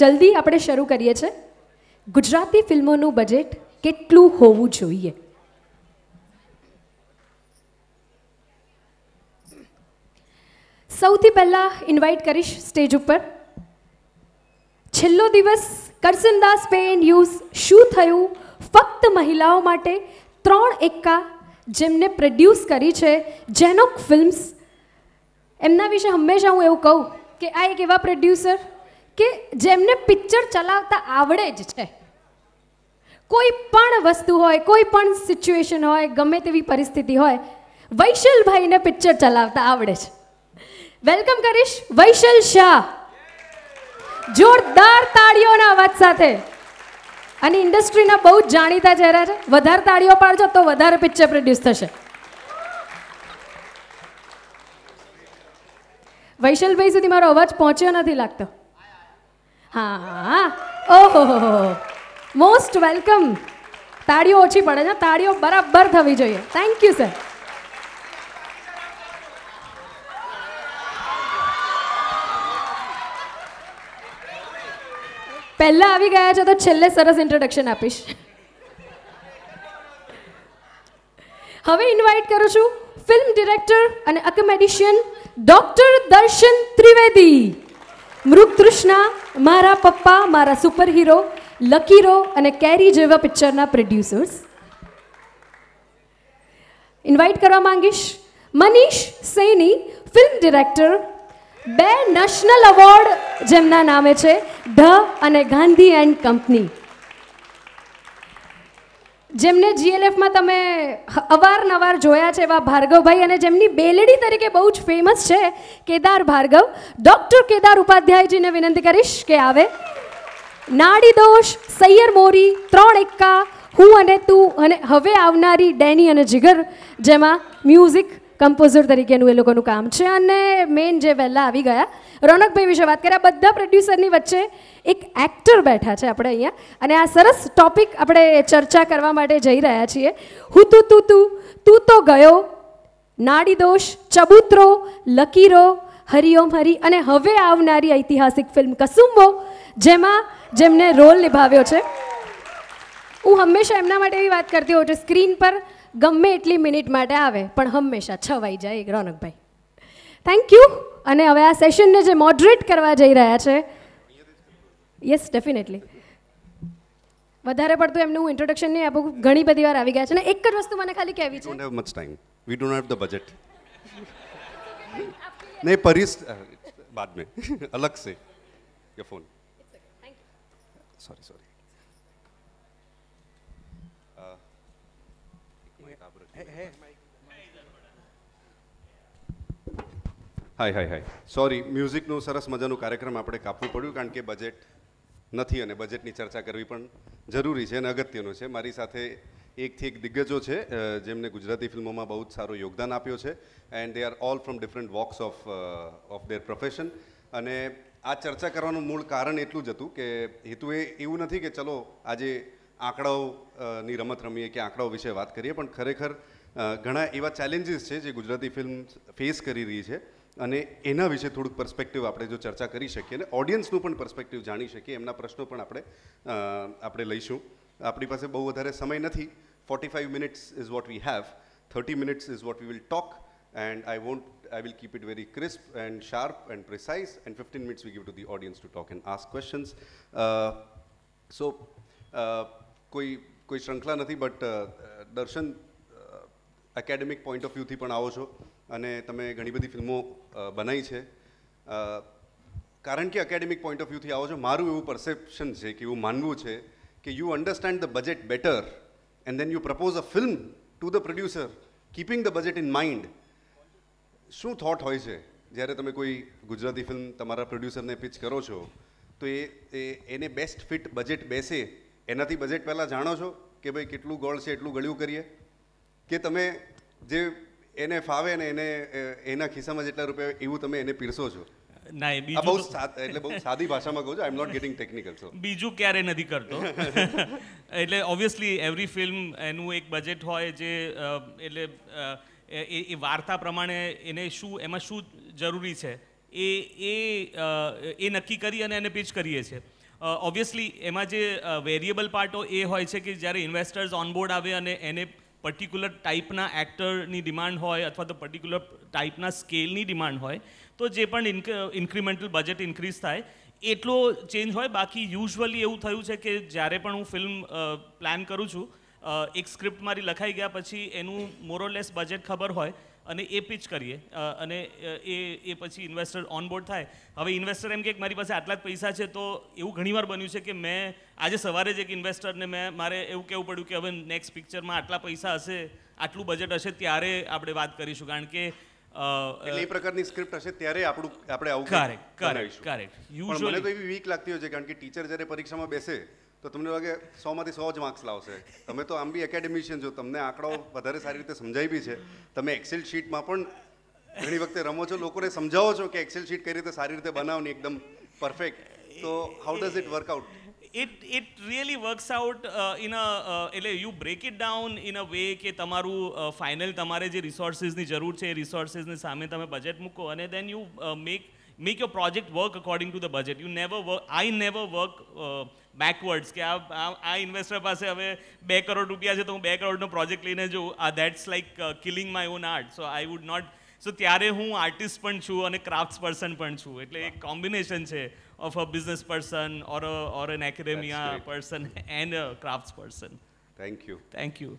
જલ્દી આપણે શરૂ કરીએ છીએ ગુજરાતી ફિલ્મોનું બજેટ કેટલું હોવું જોઈએ સૌથી પહેલાં ઇન્વાઇટ કરીશ સ્ટેજ ઉપર છેલ્લો દિવસ કરસનદાસ પેન યુઝ શું થયું ફક્ત મહિલાઓ માટે ત્રણ એક્કા જેમને પ્રોડ્યુસ કરી છે જેનોક ફિલ્મ્સ એમના વિશે હંમેશા હું એવું કહું કે આ એક એવા પ્રોડ્યુસર કે જેમને પિક્ચર ચલાવતા આવડે જ છે કોઈ પણ વસ્તુ હોય કોઈ પણ સિચ્યુએશન હોય ગમે તેવી પરિસ્થિતિ હોય વૈશલભાઈને પિક્ચર ચલાવતા આવડે છે વેલકમ કરીશ વૈશલ શાહ જોરદાર તાળીઓના અવાજ સાથે અને ઇન્ડસ્ટ્રીના બહુ જ જાણીતા ચહેરા છે વધારે તાળીઓ પાડજો તો વધારે પિક્ચર પ્રોડ્યુસ થશે વૈશલભાઈ સુધી મારો અવાજ પહોંચ્યો નથી લાગતો હા ઓહો મોસ્ટ વેલકમ તાળીઓ ઓછી પડે છે તાળીઓ બરાબર થવી જોઈએ થેન્ક યુ સર પહેલા આવી ગયા છો તો છેલ્લે સરસ ઇન્ટ્રોડક્શન આપીશ હવે ઇન્વાઇટ કરું છું ફિલ્મ ડિરેક્ટર અને અકોમેડિશિયન ડોક્ટર દર્શન ત્રિવેદી મૃગતૃષ્ણા મારા પપ્પા મારા સુપરહીરો લકીરો અને કેરી જેવા પિક્ચરના પ્રોડ્યુસર્સ ઇન્વાઇટ કરવા માંગીશ મનીષ સૈની ફિલ્મ ડિરેક્ટર બે નેશનલ અવોર્ડ જેમના નામે છે ઢ અને ગાંધી એન્ડ કંપની જેમને જીએલએફમાં તમે અવારનવાર જોયા છે એવા ભાર્ગવભાઈ અને જેમની બેલેડી તરીકે બહુ જ ફેમસ છે કેદાર ભાર્ગવ ડૉક્ટર કેદાર ઉપાધ્યાયજીને વિનંતી કરીશ કે આવે નાડી દોષ સૈયર મોરી ત્રણ એક્કા હું અને તું અને હવે આવનારી ડેની અને જીગર જેમાં મ્યુઝિક કમ્પોઝર તરીકેનું એ લોકોનું કામ છે અને મેઇન જે વહેલા આવી ગયા રોનકભાઈ વિશે વાત કરીએ બધા પ્રોડ્યુસરની વચ્ચે એક એક્ટર બેઠા છે આપણે અહીંયા અને આ સરસ ટોપિક આપણે ચર્ચા કરવા માટે જઈ રહ્યા છીએ હું તું તું તું તું તો ગયો નાડી દોષ ચબૂતરો લકીરો હરિઓમ હરી અને હવે આવનારી ઐતિહાસિક ફિલ્મ કસુંબો જેમાં જેમને રોલ નિભાવ્યો છે હું હંમેશા એમના માટે એવી વાત કરતી હોઉં છું સ્ક્રીન પર ગમે એટલી મિનિટ માટે આવે પણ હંમેશા છવાઈ જાય એક રોનકભાઈ થેન્ક યુ અને હવે આ સેશનને જે મોડરેટ કરવા જઈ રહ્યા છે યસ ડેફિનેટલી વધારે પડતું એમનું હું ઇન્ટ્રોડક્શન નહીં આપું ઘણી બધી વાર આવી ગયા છે ને એક જ વસ્તુ મને ખાલી કહેવી છે much time we don't have the budget નહીં પરિસ બાદ મેં અલગ સે યો phone sorry sorry hi hi hi sorry મ્યુઝિકનું સરસ મજાનું કાર્યક્રમ આપણે કાપવું પડ્યું કારણ કે બજેટ નથી અને બજેટની ચર્ચા કરવી પણ જરૂરી છે અને અગત્યનું છે મારી સાથે એકથી એક દિગ્ગજો છે જેમને ગુજરાતી ફિલ્મોમાં બહુ જ સારું યોગદાન આપ્યું છે and they are all from different walks of of their profession અને આ ચર્ચા કરવાનું મૂળ કારણ એટલું જ હતું કે હેતુ એ એવું નથી કે ચલો આજે આંકડાઓની રમત રમીએ કે આંકડાઓ વિશે વાત કરીએ પણ ખરેખર ઘણા એવા ચેલેન્જીસ છે જે ગુજરાતી ફિલ્મ ફેસ કરી રહી છે અને એના વિશે થોડુંક પર્સપેક્ટિવ આપણે જો ચર્ચા કરી શકીએ અને ઓડિયન્સનું પણ પર્સપેક્ટિવ જાણી શકીએ એમના પ્રશ્નો પણ આપણે આપણે લઈશું આપણી પાસે બહુ વધારે સમય નથી forty five minutes is what we have thirty minutes is what we will talk and I want I will keep it very crisp and sharp and precise and 15 minutes we give to the audience to talk and ask questions. Uh, uh કોઈ કોઈ શ્રૃંખલા નથી but uh, Darshan academic point of વ્યૂથી પણ આવો છો અને તમે ઘણી બધી ફિલ્મો બનાવી છે કારણ કે એકેડેમિક પોઈન્ટ ઓફ વ્યૂથી આવો છો મારું એવું પરસેપ્શન છે કે એવું માનવું છે કે you understand the budget better and then you propose a film to the producer keeping the budget in mind શું થોટ હોય છે જ્યારે તમે કોઈ ગુજરાતી ફિલ્મ તમારા પ્રોડ્યુસરને પિચ કરો છો તો એ એને બેસ્ટ ફિટ બજેટ બેસે એનાથી બજેટ પહેલાં જાણો છો કે ભાઈ કેટલું ગોળ છે એટલું ગળ્યું કરીએ કે તમે જે એને ફાવે ને એને એના ખિસ્સામાં જેટલા રૂપિયા એવું તમે એને પીરસો છો ના એ બીજું બહુ એટલે બહુ સાદી ભાષામાં કહું છું I am not getting technical so બીજું ક્યારે નથી કરતો એટલે ઓબ્વિયસલી એવરી ફિલ્મ એનું એક બજેટ હોય જે એટલે એ વાર્તા પ્રમાણે એને શું એમાં શું જરૂરી છે એ એ એ નક્કી કરી અને એને પિચ કરીએ છીએ ઓબ્વિયસલી એમાં જે વેરિયેબલ પાર્ટો એ હોય છે કે જ્યારે ઇન્વેસ્ટર્સ ઓનબોર્ડ આવે અને એને પર્ટિક્યુલર ટાઈપના એક્ટરની ડિમાન્ડ હોય અથવા તો પર્ટિક્યુલર ટાઈપના સ્કેલની ડિમાન્ડ હોય તો જે પણ ઇન્ક્રીમેન્ટલ બજેટ ઇન્ક્રીઝ થાય એટલો ચેન્જ હોય બાકી યુઝ્યુઅલી એવું થયું છે કે જ્યારે પણ હું ફિલ્મ પ્લાન કરું છું એક સ્ક્રિપ્ટ મારી લખાઈ ગયા પછી એનું મોરોલેસ બજેટ ખબર હોય અને એ પિચ કરીએ અને એ એ પછી ઇન્વેસ્ટર ઓનબોર્ડ થાય હવે ઇન્વેસ્ટર એમ કે મારી પાસે આટલા જ પૈસા છે તો એવું ઘણીવાર બન્યું છે કે મેં આજે સવારે જ એક ઇન્વેસ્ટરને મેં મારે એવું કહેવું પડ્યું કે હવે નેક્સ્ટ પિક્ચરમાં આટલા પૈસા હશે આટલું બજેટ હશે ત્યારે આપણે વાત કરીશું કારણ કે એ પ્રકારની સ્ક્રિપ્ટ હશે ત્યારે આપણું આપણે આવું કરેક્ટ કરેક્ટ કરેક્ટ યુઝ મને એવી વીક લાગતી હોય છે કારણ કે ટીચર જ્યારે પરીક્ષામાં બેસે તો તમને લાગે સોમાંથી સો જ માર્ક્સ લાવશે તમે તો આમ બી એકેડેમિશિયન છો તમને આંકડો વધારે સારી રીતે સમજાવી બી છે તમે એક્સેલ શીટમાં પણ ઘણી વખતે રમો છો લોકોને સમજાવો છો કે એક્સેલ શીટ કઈ રીતે સારી રીતે બનાવની એકદમ પરફેક્ટ તો how does it work out it it really works out in a એટલે you break it down in a way કે તમારું ફાઇનલ uh, તમારે જે રિસોર્સિસની જરૂર છે એ રિસોર્સિસની સામે તમે બજેટ મૂકો અને then you make make your project work according to the budget. You never work, I never work uh, backwards કે આ આ ઇન્વેસ્ટર પાસે હવે બે કરોડ રૂપિયા છે તો હું બે કરોડનો પ્રોજેક્ટ લઈને જોઉં આ that's like killing my own art so I would not so ત્યારે હું આર્ટિસ્ટ પણ છું અને ક્રાફ્ટ પર્સન પણ છું એટલે એક કોમ્બિનેશન છે of a business person or or an academia person and a craft person thank you thank you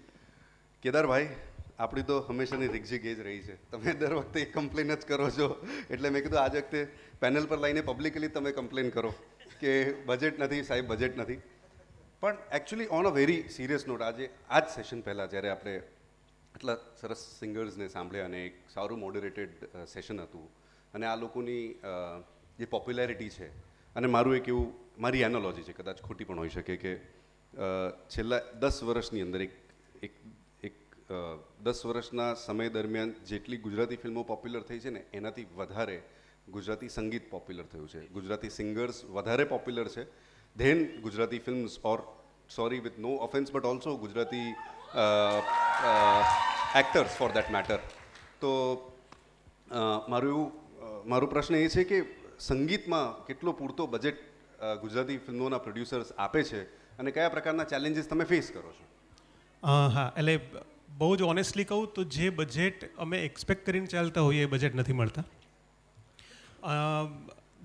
કેદારભાઈ આપણી તો હંમેશાની રિક્ઝિક એ જ રહી છે તમે દર વખતે એક કમ્પ્લેન જ કરો છો એટલે મેં કીધું આજ વખતે પેનલ પર લઈને પબ્લિકલી તમે કમ્પ્લેન કરો કે બજેટ નથી સાહેબ બજેટ નથી પણ actually on a very serious note આજે આ જ સેશન પહેલાં જ્યારે આપણે આટલા સરસ સિંગર્સને સાંભળ્યા અને એક સારું મોડરેટેડ સેશન હતું અને આ લોકોની જે પોપ્યુલેરિટી છે અને મારું એક એવું મારી એનોલોજી છે કદાચ ખોટી પણ હોઈ શકે કે છેલ્લા દસ વર્ષની અંદર એક એક દસ વર્ષના સમય દરમિયાન જેટલી ગુજરાતી ફિલ્મો પોપ્યુલર થઈ છે ને એનાથી વધારે ગુજરાતી સંગીત પોપ્યુલર થયું છે ગુજરાતી સિંગર્સ વધારે પોપ્યુલર છે then Gujarati films or sorry with no offense but also Gujarati actors for that matter તો મારું એવું મારો પ્રશ્ન એ છે કે સંગીતમાં કેટલો પૂરતો બજેટ ગુજરાતી ફિલ્મોના પ્રોડ્યુસર્સ આપે છે અને કયા પ્રકારના ચેલેન્જીસ તમે ફેસ કરો છો હા એટલે બહુ જ ઓનેસ્ટલી કહું તો જે બજેટ અમે એક્સપેક્ટ કરીને ચાલતા હોઈએ એ બજેટ નથી મળતા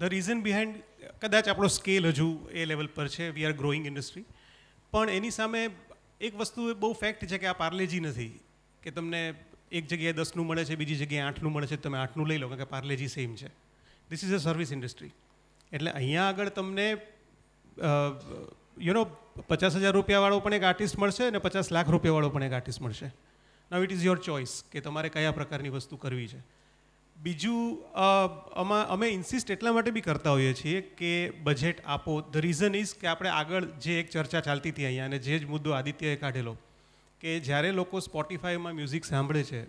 ધ રીઝન બિહાઇન્ડ કદાચ આપણો સ્કેલ હજુ એ લેવલ પર છે વી આર ગ્રોઈંગ ઇન્ડસ્ટ્રી પણ એની સામે એક વસ્તુ એ બહુ ફેક્ટ છે કે આ પાર્લેજી નથી કે તમને એક જગ્યાએ દસનું મળે છે બીજી જગ્યાએ આઠનું મળે છે તમે આઠનું લઈ લો કારણ કે પાર્લેજી સેમ છે this is a service industry એટલે અહીંયા આગળ તમને યુ નો પચાસ હજાર રૂપિયાવાળો પણ એક આર્ટિસ્ટ મળશે અને પચાસ લાખ રૂપિયાવાળો પણ એક આર્ટિસ્ટ મળશે now it is your choice કે તમારે કયા પ્રકારની વસ્તુ કરવી છે બીજું આમાં અમે ઇન્સિસ્ટ એટલા માટે બી કરતા હોઈએ છીએ કે બજેટ આપો ધ રીઝન ઇઝ કે આપણે આગળ જે એક ચર્ચા ચાલતી હતી અહીંયા અને જે જ મુદ્દો આદિત્યએ કાઢેલો કે જ્યારે લોકો સ્પોટિફાઈમાં મ્યુઝિક સાંભળે છે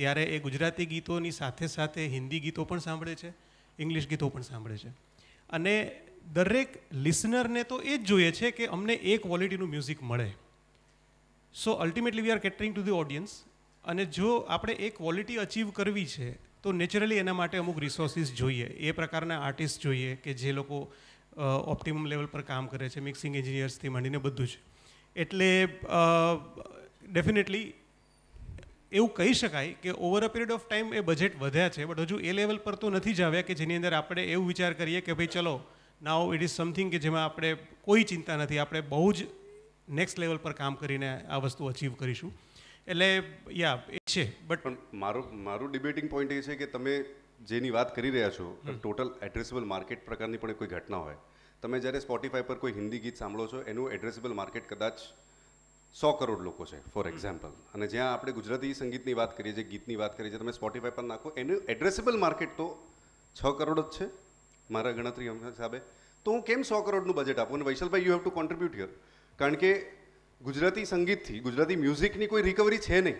ત્યારે એ ગુજરાતી ગીતોની સાથે સાથે હિન્દી ગીતો પણ સાંભળે છે ઇંગ્લિશ ગીતો પણ સાંભળે છે અને દરેક લિસનરને તો એ જ જોઈએ છે કે અમને એ ક્વોલિટીનું મ્યુઝિક મળે so ultimately we are catering to the audience અને જો આપણે એ ક્વોલિટી અચીવ કરવી છે તો નેચરલી એના માટે અમુક રિસોર્સિસ જોઈએ એ પ્રકારના આર્ટિસ્ટ જોઈએ કે જે લોકો ઓપ્ટિમમ લેવલ પર કામ કરે છે મિક્સિંગ એન્જિનિયર્સથી માંડીને બધું જ એટલે ડેફિનેટલી એવું કહી શકાય કે over a period of time એ બજેટ વધ્યા છે બટ હજુ એ લેવલ પર તો નથી જ આવ્યા કે જેની અંદર આપણે એવું વિચાર કરીએ કે ભાઈ ચલો નાવ ઇટ ઇઝ સમથિંગ કે જેમાં આપણે કોઈ ચિંતા નથી આપણે બહુ જ નેક્સ્ટ લેવલ પર કામ કરીને આ વસ્તુ અચીવ કરીશું એટલે યા એ છે બટ પણ મારું મારું ડિબેટિંગ પોઈન્ટ એ છે કે તમે જેની વાત કરી રહ્યા છો ટોટલ એડ્રેસેબલ માર્કેટ પ્રકારની પણ કોઈ ઘટના હોય તમે જ્યારે સ્પોટિફાય પર કોઈ હિન્દી ગીત સાંભળો છો એનું એડ્રેસેબલ માર્કેટ કદાચ સો કરોડ લોકો છે ફોર એક્ઝામ્પલ અને જ્યાં આપણે ગુજરાતી સંગીતની વાત કરીએ છીએ ગીતની વાત કરીએ છીએ તમે સ્પોટિફાય પર નાખો એનું એડ્રેસેબલ માર્કેટ તો છ કરોડ જ છે મારા ગણતરી હિસાબે તો હું કેમ સો કરોડનું બજેટ આપું અને વૈશલભાઈ you have to contribute here કારણ કે ગુજરાતી સંગીતથી ગુજરાતી મ્યુઝિકની કોઈ રિકવરી છે નહીં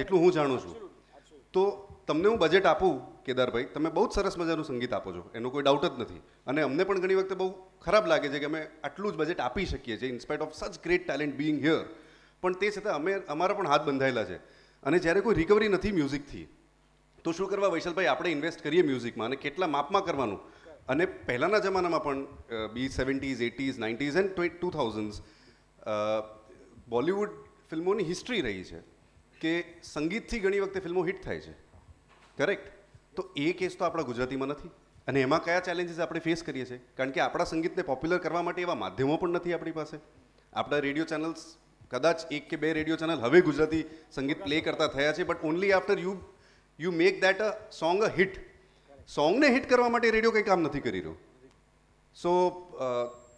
જેટલું હું જાણું છું તો તમને હું બજેટ આપું કેદારભાઈ તમે બહુ જ સરસ મજાનું સંગીત આપો છો એનો કોઈ ડાઉટ જ નથી અને અમને પણ ઘણી વખતે બહુ ખરાબ લાગે છે કે અમે આટલું જ બજેટ આપી શકીએ છીએ in spite of such great talent being here પણ તે છતાં અમે અમારા પણ હાથ બંધાયેલા છે અને જ્યારે કોઈ રિકવરી નથી મ્યુઝિકથી તો શું કરવા વૈશલભાઈ આપણે ઇન્વેસ્ટ કરીએ મ્યુઝિકમાં અને કેટલા માપમાં કરવાનું અને પહેલાંના જમાનામાં પણ બી seventies eighties nineties and two thousands Bollywood ફિલ્મોની હિસ્ટ્રી રહી છે કે સંગીતથી ઘણી વખતે ફિલ્મો હિટ થાય છે કરેક્ટ તો એ કેસ તો આપણા ગુજરાતીમાં નથી અને એમાં કયા ચેલેન્જીસ આપણે ફેસ કરીએ છીએ કારણ કે આપણા સંગીતને પોપ્યુલર કરવા માટે એવા માધ્યમો પણ નથી આપણી પાસે આપણા રેડિયો ચેનલ્સ કદાચ એક કે બે રેડિયો ચેનલ હવે ગુજરાતી સંગીત પ્લે કરતા થયા છે but only after you you make that a song a hit સોંગને હિટ કરવા માટે રેડિયો કંઈ કામ નથી કરી રહ્યું સો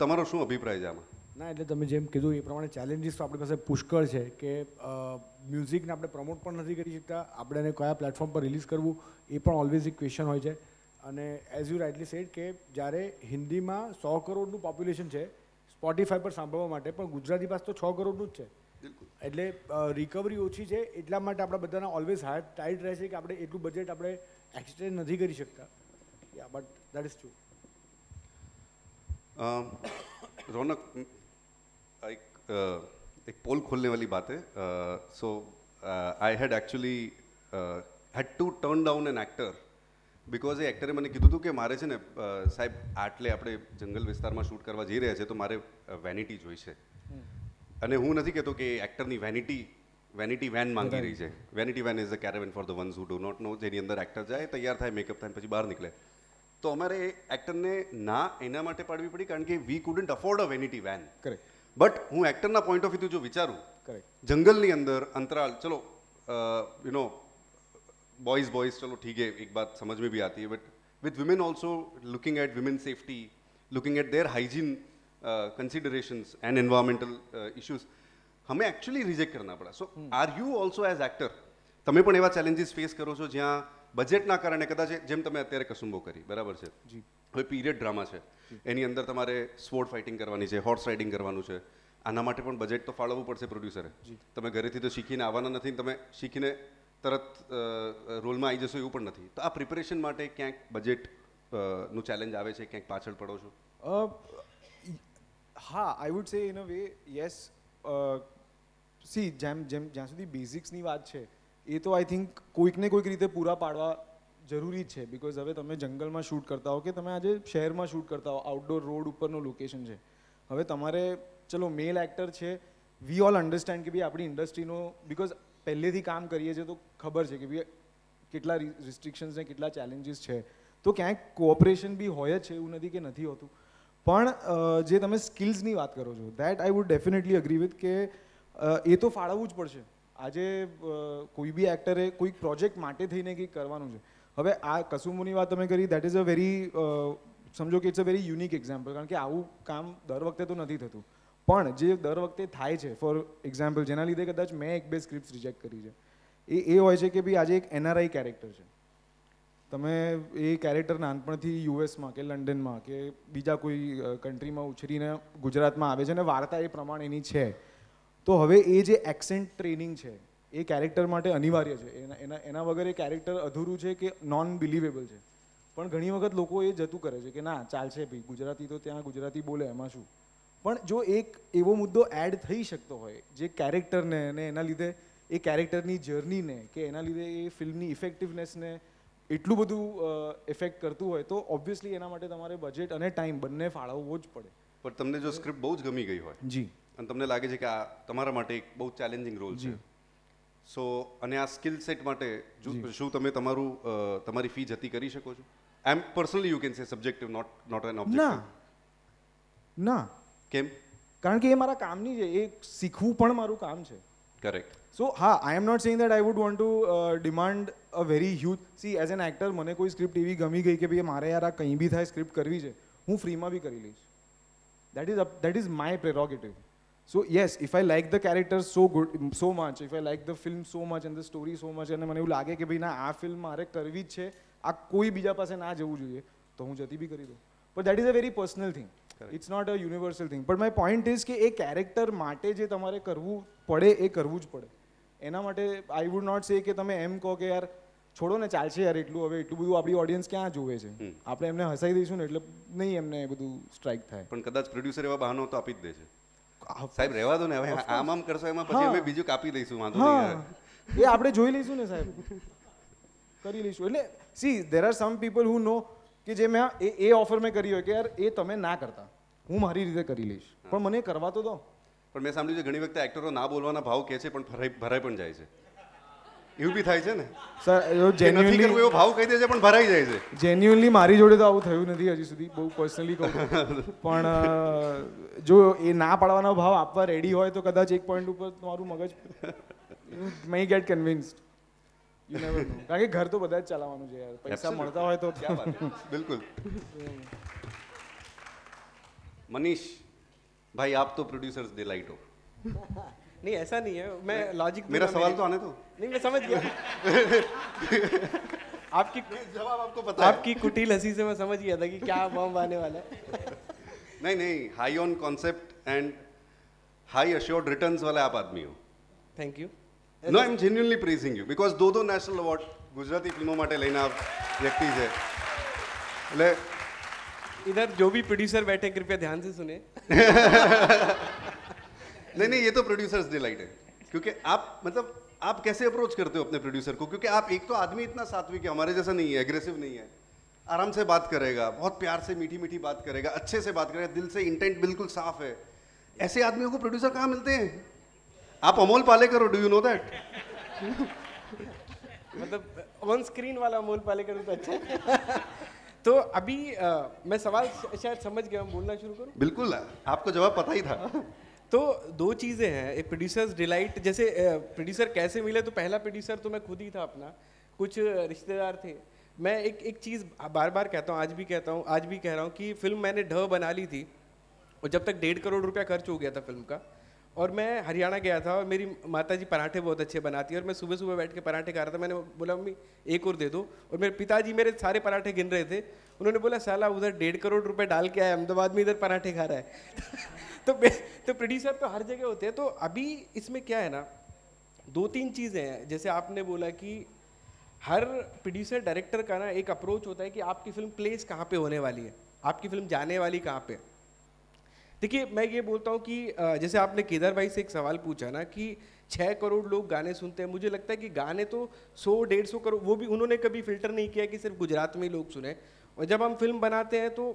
તમારો શું અભિપ્રાય છે આમાં ના એટલે તમે જેમ કીધું એ પ્રમાણે ચેલેન્જીસ તો આપણી પાસે પુષ્કળ છે કે મ્યુઝિકને આપણે પ્રમોટ પણ નથી કરી શકતા આપણે એને કયા પ્લેટફોર્મ પર રિલીઝ કરવું એ પણ ઓલવેઝ એક ક્વેશ્ચન હોય છે અને એઝ યુ રાઇટલી સેડ કે જ્યારે હિન્દીમાં સો કરોડનું પોપ્યુલેશન છે સ્પોટિફાય પર સાંભળવા માટે પણ ગુજરાતી પાસે તો છ કરોડનું જ છે એટલે રિકવરી ઓછી છે એટલા માટે આપણા બધાના ઓલવેઝ હાર્ટ ટાઈટ રહે છે કે આપણે એટલું બજેટ આપણે એક્સટેન્ડ નથી કરી શકતા yeah but that is true Raunak એક એક પોલ ખોલने वाली बात है so I had actually had to turn down an actor because એ એક્ટરે મને કીધું હતું કે મારે છે ને સાહેબ આટલે આપણે જંગલ વિસ્તારમાં શૂટ કરવા જઈ રહ્યા છે તો મારે વેનિટી જોઈશે અને હું નથી કહેતો કે એક્ટરની વેનિટી વેનિટી વેન માંગી રહી છે vanity van is a caravan for the ones who do not know જેની અંદર એક્ટર જાય તૈયાર થાય મેકઅપ થાય પછી બહાર નીકળે તો અમારે એ એક્ટરને ના એના માટે પાડવી પડી કારણ કે we couldn't afford a vanity van correct but હું એક્ટરના પોઈન્ટ ઓફ વ્યૂથી જો વિચારું કરેક્ટ જંગલની અંદર અંતરાલ ચલો યુ નો बॉयज़ बॉयज़ ચલો ઠીક है એક વાત સમજ में भी આતી है but with women also looking at women safety looking at their hygiene considerations and environmental issues હમે એકચ્યુઅલી રિજેક્ટ કરના પડા so are you also as actor તમે પણ એવા ચેલેન્જીસ ફેસ કરો છો જ્યાં બજેટના કારણે કદાચ જેમ તમે અત્યારે કસુંબો કરી બરાબર છે જી હવે પીરિયડ ડ્રામા છે એની અંદર તમારે સ્પોર્ટ ફાઇટિંગ કરવાની છે હોર્સ રાઇડિંગ કરવાનું છે આના માટે પણ બજેટ તો ફાળવવું પડશે પ્રોડ્યુસરે તમે ઘરેથી તો શીખીને આવવાના નથી તમે શીખીને તરત રોલમાં આવી જશો એવું પણ નથી તો આ પ્રિપેરેશન માટે ક્યાંક બજેટ નું ચેલેન્જ આવે છે ક્યાંક પાછળ પડો છો હા I would say in a way yes see જેમ જેમ જ્યાં સુધી બેઝિક્સની વાત છે એ તો આઈ થિંક કોઈકને કોઈક રીતે પૂરા પાડવા જરૂરી છે બિકોઝ હવે તમે જંગલમાં શૂટ કરતા હો કે તમે આજે શહેરમાં શૂટ કરતા હો આઉટડોર રોડ ઉપરનું લોકેશન છે હવે તમારે ચલો મેલ એક્ટર છે વી ઓલ અન્ડરસ્ટેન્ડ કે ભાઈ આપણી ઇન્ડસ્ટ્રીનો બિકોઝ પહેલેથી કામ કરીએ છીએ તો ખબર છે કે ભાઈ કેટલા રિસ્ટ્રિક્શન્સ ને કેટલા ચેલેન્જીસ છે તો ક્યાંક કોઓપરેશન બી હોય જ છે એવું નથી કે નથી હોતું પણ જે તમે સ્કિલ્સની વાત કરો છો that I would definitely agree with કે એ તો ફાળવવું જ પડશે આજે કોઈ બી એક્ટરે કોઈક પ્રોજેક્ટ માટે થઈને કંઈક કરવાનું છે હવે આ કસુમોની વાત તમે કરી દેટ ઇઝ અ વેરી સમજો કે it's a very unique example કારણ કે આવું કામ દર વખતે તો નથી થતું પણ જે દર વખતે થાય છે ફોર એક્ઝામ્પલ જેના લીધે કદાચ મેં એક બે સ્ક્રિપ્ટ રિજેક્ટ કરી છે એ એ હોય છે કે ભાઈ આજે એક એનઆરઆઈ કેરેક્ટર છે તમે એ કેરેક્ટર નાનપણથી યુએસમાં કે લંડનમાં કે બીજા કોઈ કન્ટ્રીમાં ઉછરીને ગુજરાતમાં આવે છે અને વાર્તા એ પ્રમાણેની છે તો હવે એ જે એક્સેન્ટ ટ્રેનિંગ છે એ કેરેક્ટર માટે અનિવાર્ય છે એના એના એના વગર એ કેરેક્ટર અધૂરું છે કે નોન બિલિવેબલ છે પણ ઘણી વખત લોકો એ જતું કરે છે કે ના ચાલશે ભાઈ ગુજરાતી તો ત્યાં ગુજરાતી બોલે એમાં શું પણ જો એક એવો મુદ્દો એડ થઈ શકતો હોય જે કેરેક્ટરને અને એના લીધે એ કેરેક્ટરની જર્નીને કે એના લીધે એ ફિલ્મની ઇફેક્ટિવનેસને એટલું બધું ઇફેક્ટ કરતું હોય તો ઓબ્વિયસલી એના માટે તમારે બજેટ અને ટાઈમ બંને ફાળવવો જ પડે પણ તમને જો સ્ક્રિપ્ટ બહુ જ ગમી ગઈ હોય જી અને તમને લાગે છે કે આ તમારા માટે એક બહુ ચેલેન્જિંગ રોલ છે સો અને આ સ્કિલ સેટ માટે શું તમે તમારું તમારી ફી જતી કરી શકો છો I am personally you can say subjective not not an objective ના ના કેમ કારણ કે એ મારા કામની છે એ શીખવું પણ મારું કામ છે કરેક્ટ સો હા I am not saying that I would want to demand a very huge see as an actor મને કોઈ સ્ક્રિપ્ટ એવી ગમી ગઈ કે ભાઈ મારે યાર આ કંઈ બી થાય સ્ક્રિપ્ટ કરવી છે હું ફ્રીમાં બી કરી લઈશ that is that is my prerogative so yes if I like the character so good so much if I like the film so much mm, and the story so much, અને મને એવું લાગે કે ભાઈ ના આ ફિલ્મ મારે કરવી જ છે આ કોઈ બીજા પાસે ના જવું જોઈએ તો હું જતી બી કરી દઉં but that is a very personal thing it's not a universal thing but my point is કે એ કેરેક્ટર માટે જે તમારે કરવું પડે એ કરવું જ પડે એના માટે આઈ વુડ નોટ સે કે તમે એમ કહો કે યાર છોડો ને ચાલશે યાર એટલું હવે એટલું બધું આપણી ઓડિયન્સ ક્યાં જોવે છે આપણે એમને હસાઈ દઈશું ને એટલે નહીં એમને બધું સ્ટ્રાઇક થાય પણ કદાચ પ્રોડ્યુસર એવા બહાનો તો આપી જ દે છે સાહેબ રહેવા દો ને હવે આમ આમ કરશો એમાં પછી અમે બીજું કાપી દઈશું વાંધો નહીં એ આપણે જોઈ લઈશું ને સાહેબ કરી લઈશું એટલે see there are some people who know કે જે મેં એ એ ઓફર મેં કરી હોય કે યાર એ તમે ના કરતા હું મારી રીતે કરી લઈશ પણ મને કરવા તો દો પણ મેં સાંભળ્યું છે ઘણી વખત એક્ટરો ના બોલવાના ભાવ કહે છે પણ ભરાઈ ભરાઈ પણ જાય છે એવું બી થાય છે ને સર એવો જેન્યુઅલી કરવું એવો ભાવ કહી દે છે પણ ભરાઈ જાય છે જેન્યુઅનલી મારી જોડે તો આવું થયું નથી હજી સુધી બહુ પર્સનલી કહું પણ જો એ ના પાડવાનો ભાવ આપવા રેડી હોય તો કદાચ એક પોઈન્ટ ઉપર તમારું મગજ મે ગેટ કન્વિન્સ્ડ યુ કારણ કે ઘર તો બધા જ ચલાવવાનું છે યાર પૈસા મળતા હોય તો બિલકુલ મનીષ ભાઈ આપ તો પ્રોડ્યુસર્સ ડિલાઇટ नहीं ऐसा नहीं है मैं लॉजिक मेरा सवाल तो आने दो नहीं मैं समझ गया आपकी जवाब आपको पता आपकी कुटिल हंसी से मैं समझ गया था कि क्या बॉम्ब आने वाला है नहीं नहीं high on concept and high assured return वाले आप आदमी हो thank you no I am genuinely praising you because दो दो नेशनल એવોર્ડ गुजराती फिल्मों માટે લઈને આપ વ્યક્તિ છે એટલે इधर जो भी प्रोड्यूसर बैठे कृपया ध्यान से सुने नहीं नहीं ये तो प्रोड्यूसर्स डिलाइट है क्योंकि आप मतलब आप कैसे अप्रोच करते हो अपने प्रोड्यूसर को क्योंकि आप एक तो आदमी इतना सात्विक है हमारे जैसा नहीं है एग्रेसिव नहीं है आराम से बात करेगा बहुत प्यार से मीठी मीठी बात करेगा अच्छे से बात करेगा दिल से इंटेंट बिल्कुल साफ है ऐसे आदमियों को प्रोड्यूसर कहाँ मिलते हैं आप अमोल पाले करो डू यू नो दैट मतलब ऑन स्क्रीन वाला अमोल पाले करो तो अच्छा तो अभी आ, मैं सवाल शायद समझ गया बोलना शुरू करूँ बिल्कुल आपको जवाब पता ही था तो दो चीज़ें हैं एक प्रोड्यूसर्स डिलाइट जैसे प्रोड्यूसर कैसे मिले तो पहला प्रोड्यूसर तो मैं खुद ही था अपना कुछ रिश्तेदार थे मैं एक एक चीज़ बार बार कहता हूँ आज भी कहता हूँ आज भी कह रहा हूँ कि फिल्म मैंने ढ बना ली थी और जब तक डेढ़ करोड़ रुपया खर्च हो गया था फिल्म का और मैं हरियाणा गया था और मेरी माता जी पराठे बहुत अच्छे बनाती है और मैं सुबह सुबह बैठ के पराठे खा रहा था मैंने बोला मम्मी एक और दे दो और मेरे पिताजी मेरे सारे पराठे गिन रहे थे उन्होंने बोला साला उधर डेढ़ करोड़ रुपए डाल के आया अहमदाबाद में इधर पराठे खा रहा है तो तो प्रोड्यूसर तो हर जगह होते हैं तो अभी इसमें क्या है ना दो तीन चीज़ें हैं जैसे आपने बोला कि हर प्रोड्यूसर डायरेक्टर का ना एक अप्रोच होता है कि आपकी फिल्म प्लेस कहाँ पे होने वाली है आपकी फिल्म जाने वाली कहाँ पे देखिए मैं ये बोलता हूँ कि जैसे आपने केदार भाई से एक सवाल पूछा ना कि छः करोड़ लोग गाने सुनते हैं मुझे लगता है कि गाने तो सौ डेढ़ सौ करोड़ वो भी उन्होंने कभी फिल्टर नहीं किया कि सिर्फ गुजरात में ही लोग सुने और जब हम फिल्म बनाते हैं तो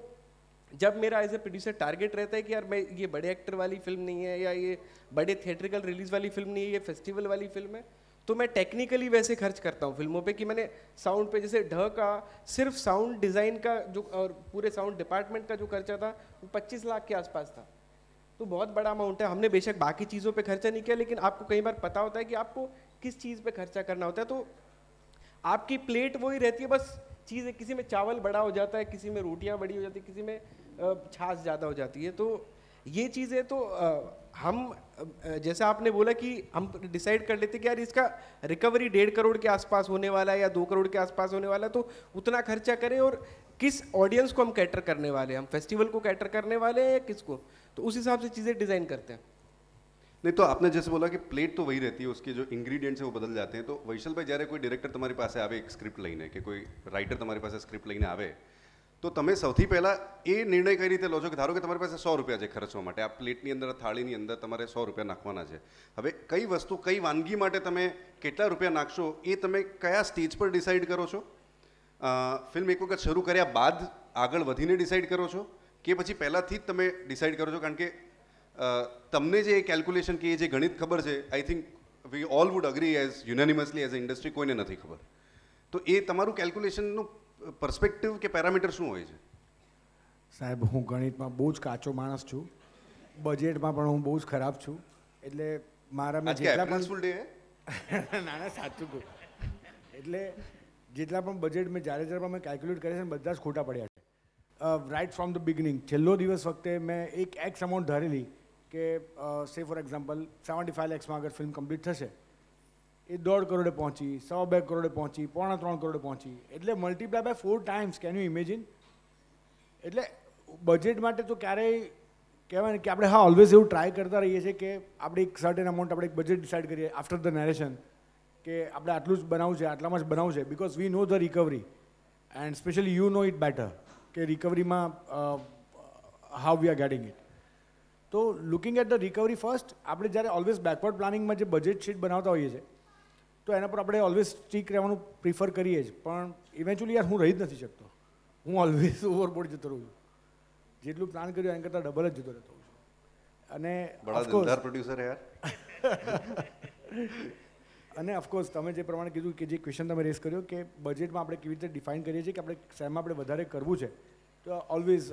जब मेरा एज ए प्रोड्यूसर टारगेट रहता है कि यार मैं ये बड़े एक्टर वाली फिल्म नहीं है या ये बड़े थिएट्रिकल रिलीज वाली फिल्म नहीं है ये फेस्टिवल वाली फिल्म है तो मैं टेक्निकली वैसे खर्च करता हूँ फिल्मों पे कि मैंने साउंड पे जैसे ढ का सिर्फ साउंड डिज़ाइन का जो और पूरे साउंड डिपार्टमेंट का जो खर्चा था वो पच्चीस लाख के आसपास था तो बहुत बड़ा अमाउंट है हमने बेशक बाकी चीज़ों पे खर्चा नहीं किया लेकिन आपको कई बार पता होता है कि आपको किस चीज़ पे खर्चा करना होता है तो आपकी प्लेट वही रहती है बस चीज़ किसी में चावल बड़ा हो जाता है किसी में रोटियाँ बड़ी हो जाती है किसी में छाछ ज़्यादा हो जाती है तो ये चीज़ें तो हम जैसे आपने बोला कि हम डिसाइड कर लेते कि यार इसका रिकवरी डेढ़ करोड़ के आसपास होने वाला है या दो करोड़ के आसपास होने वाला है तो उतना खर्चा करें और किस ऑडियंस को हम कैटर करने वाले हैं हम फेस्टिवल को कैटर करने वाले हैं या किसको तो उस हिसाब से चीज़ें डिज़ाइन करते हैं नहीं तो आपने जैसे बोला कि प्लेट तो वही रहती है उसके जो इंग्रेडिएंट्स है वो बदल जाते हैं तो वैशल भाई रहे कोई डायरेक्टर तुम्हारे पास आवे एक स्क्रिप्ट लाइन है कि कोई राइटर तुम्हारे पास स्क्रिप्ट लाइन आवे તો તમે સૌથી પહેલાં એ નિર્ણય કઈ રીતે લો છો કે ધારો કે તમારી પાસે સો રૂપિયા છે ખર્ચવા માટે આ પ્લેટની અંદર થાળીની અંદર તમારે સો રૂપિયા નાખવાના છે હવે કઈ વસ્તુ કઈ વાનગી માટે તમે કેટલા રૂપિયા નાખશો એ તમે કયા સ્ટેજ પર ડિસાઇડ કરો છો ફિલ્મ એક વખત શરૂ કર્યા બાદ આગળ વધીને ડિસાઇડ કરો છો કે પછી પહેલાંથી જ તમે ડિસાઇડ કરો છો કારણ કે તમને જે કેલ્ક્યુલેશન કે જે ગણિત ખબર છે I think we all would agree as unanimously as a industry કોઈને નથી ખબર તો એ તમારું કેલ્ક્યુલેશનનું પર્સપેક્ટિવ કે પેરામીટર શું હોય છે સાહેબ હું ગણિતમાં બહુ જ કાચો માણસ છું બજેટમાં પણ હું બહુ જ ખરાબ છું એટલે મારા જેટલા પણ ના સાચું કહું એટલે જેટલા પણ બજેટ મેં જ્યારે જ્યારે પણ મેં કેલ્ક્યુલેટ કર્યા છે બધા જ ખોટા પડ્યા છે રાઇટ ફ્રોમ ધ બિગનિંગ છેલ્લો દિવસ વખતે મેં એક એક્સ અમાઉન્ટ ધારેલી કે say for example seventy five લેક્સમાં આગળ ફિલ્મ કમ્પ્લીટ થશે એ દોઢ કરોડે પહોંચી સવા બે કરોડે પહોંચી પોણા ત્રણ કરોડે પહોંચી એટલે multiply by four times can you imagine એટલે બજેટ માટે તો ક્યારેય કહેવાય ને કે આપણે હા ઓલવેઝ એવું ટ્રાય કરતા રહીએ છીએ કે આપણે એક સર્ટેન અમાઉન્ટ આપણે એક બજેટ ડિસાઇડ કરીએ આફ્ટર ધ નેરેશન કે આપણે આટલું જ બનાવવું છે આટલામાં જ બનાવવું છે because we know the recovery and specially you know it better કે રિકવરીમાં how we are getting it તો looking at the recovery first આપણે જ્યારે ઓલવેઝ બેકવર્ડ પ્લાનિંગમાં જે બજેટ શીટ બનાવતા હોઈએ છીએ તો એના પર આપણે ઓલવેઝ સ્ટીક રહેવાનું પ્રિફર કરીએ જ પણ ઇવેન્ચ્યુઅલી યાર હું રહી જ નથી શકતો હું ઓલવેઝ ઓવરબોર્ડ જતો રહું છું જેટલું પ્લાન કર્યું એના કરતાં ડબલ જ જતો રહેતો છું અને પ્રોડ્યુસર યાર અને ઓફકોર્સ તમે જે પ્રમાણે કીધું કે જે ક્વેશ્ચન તમે રેસ કર્યો કે બજેટમાં આપણે કેવી રીતે ડિફાઇન કરીએ છીએ કે આપણે શેમાં આપણે વધારે કરવું છે તો ઓલવેઝ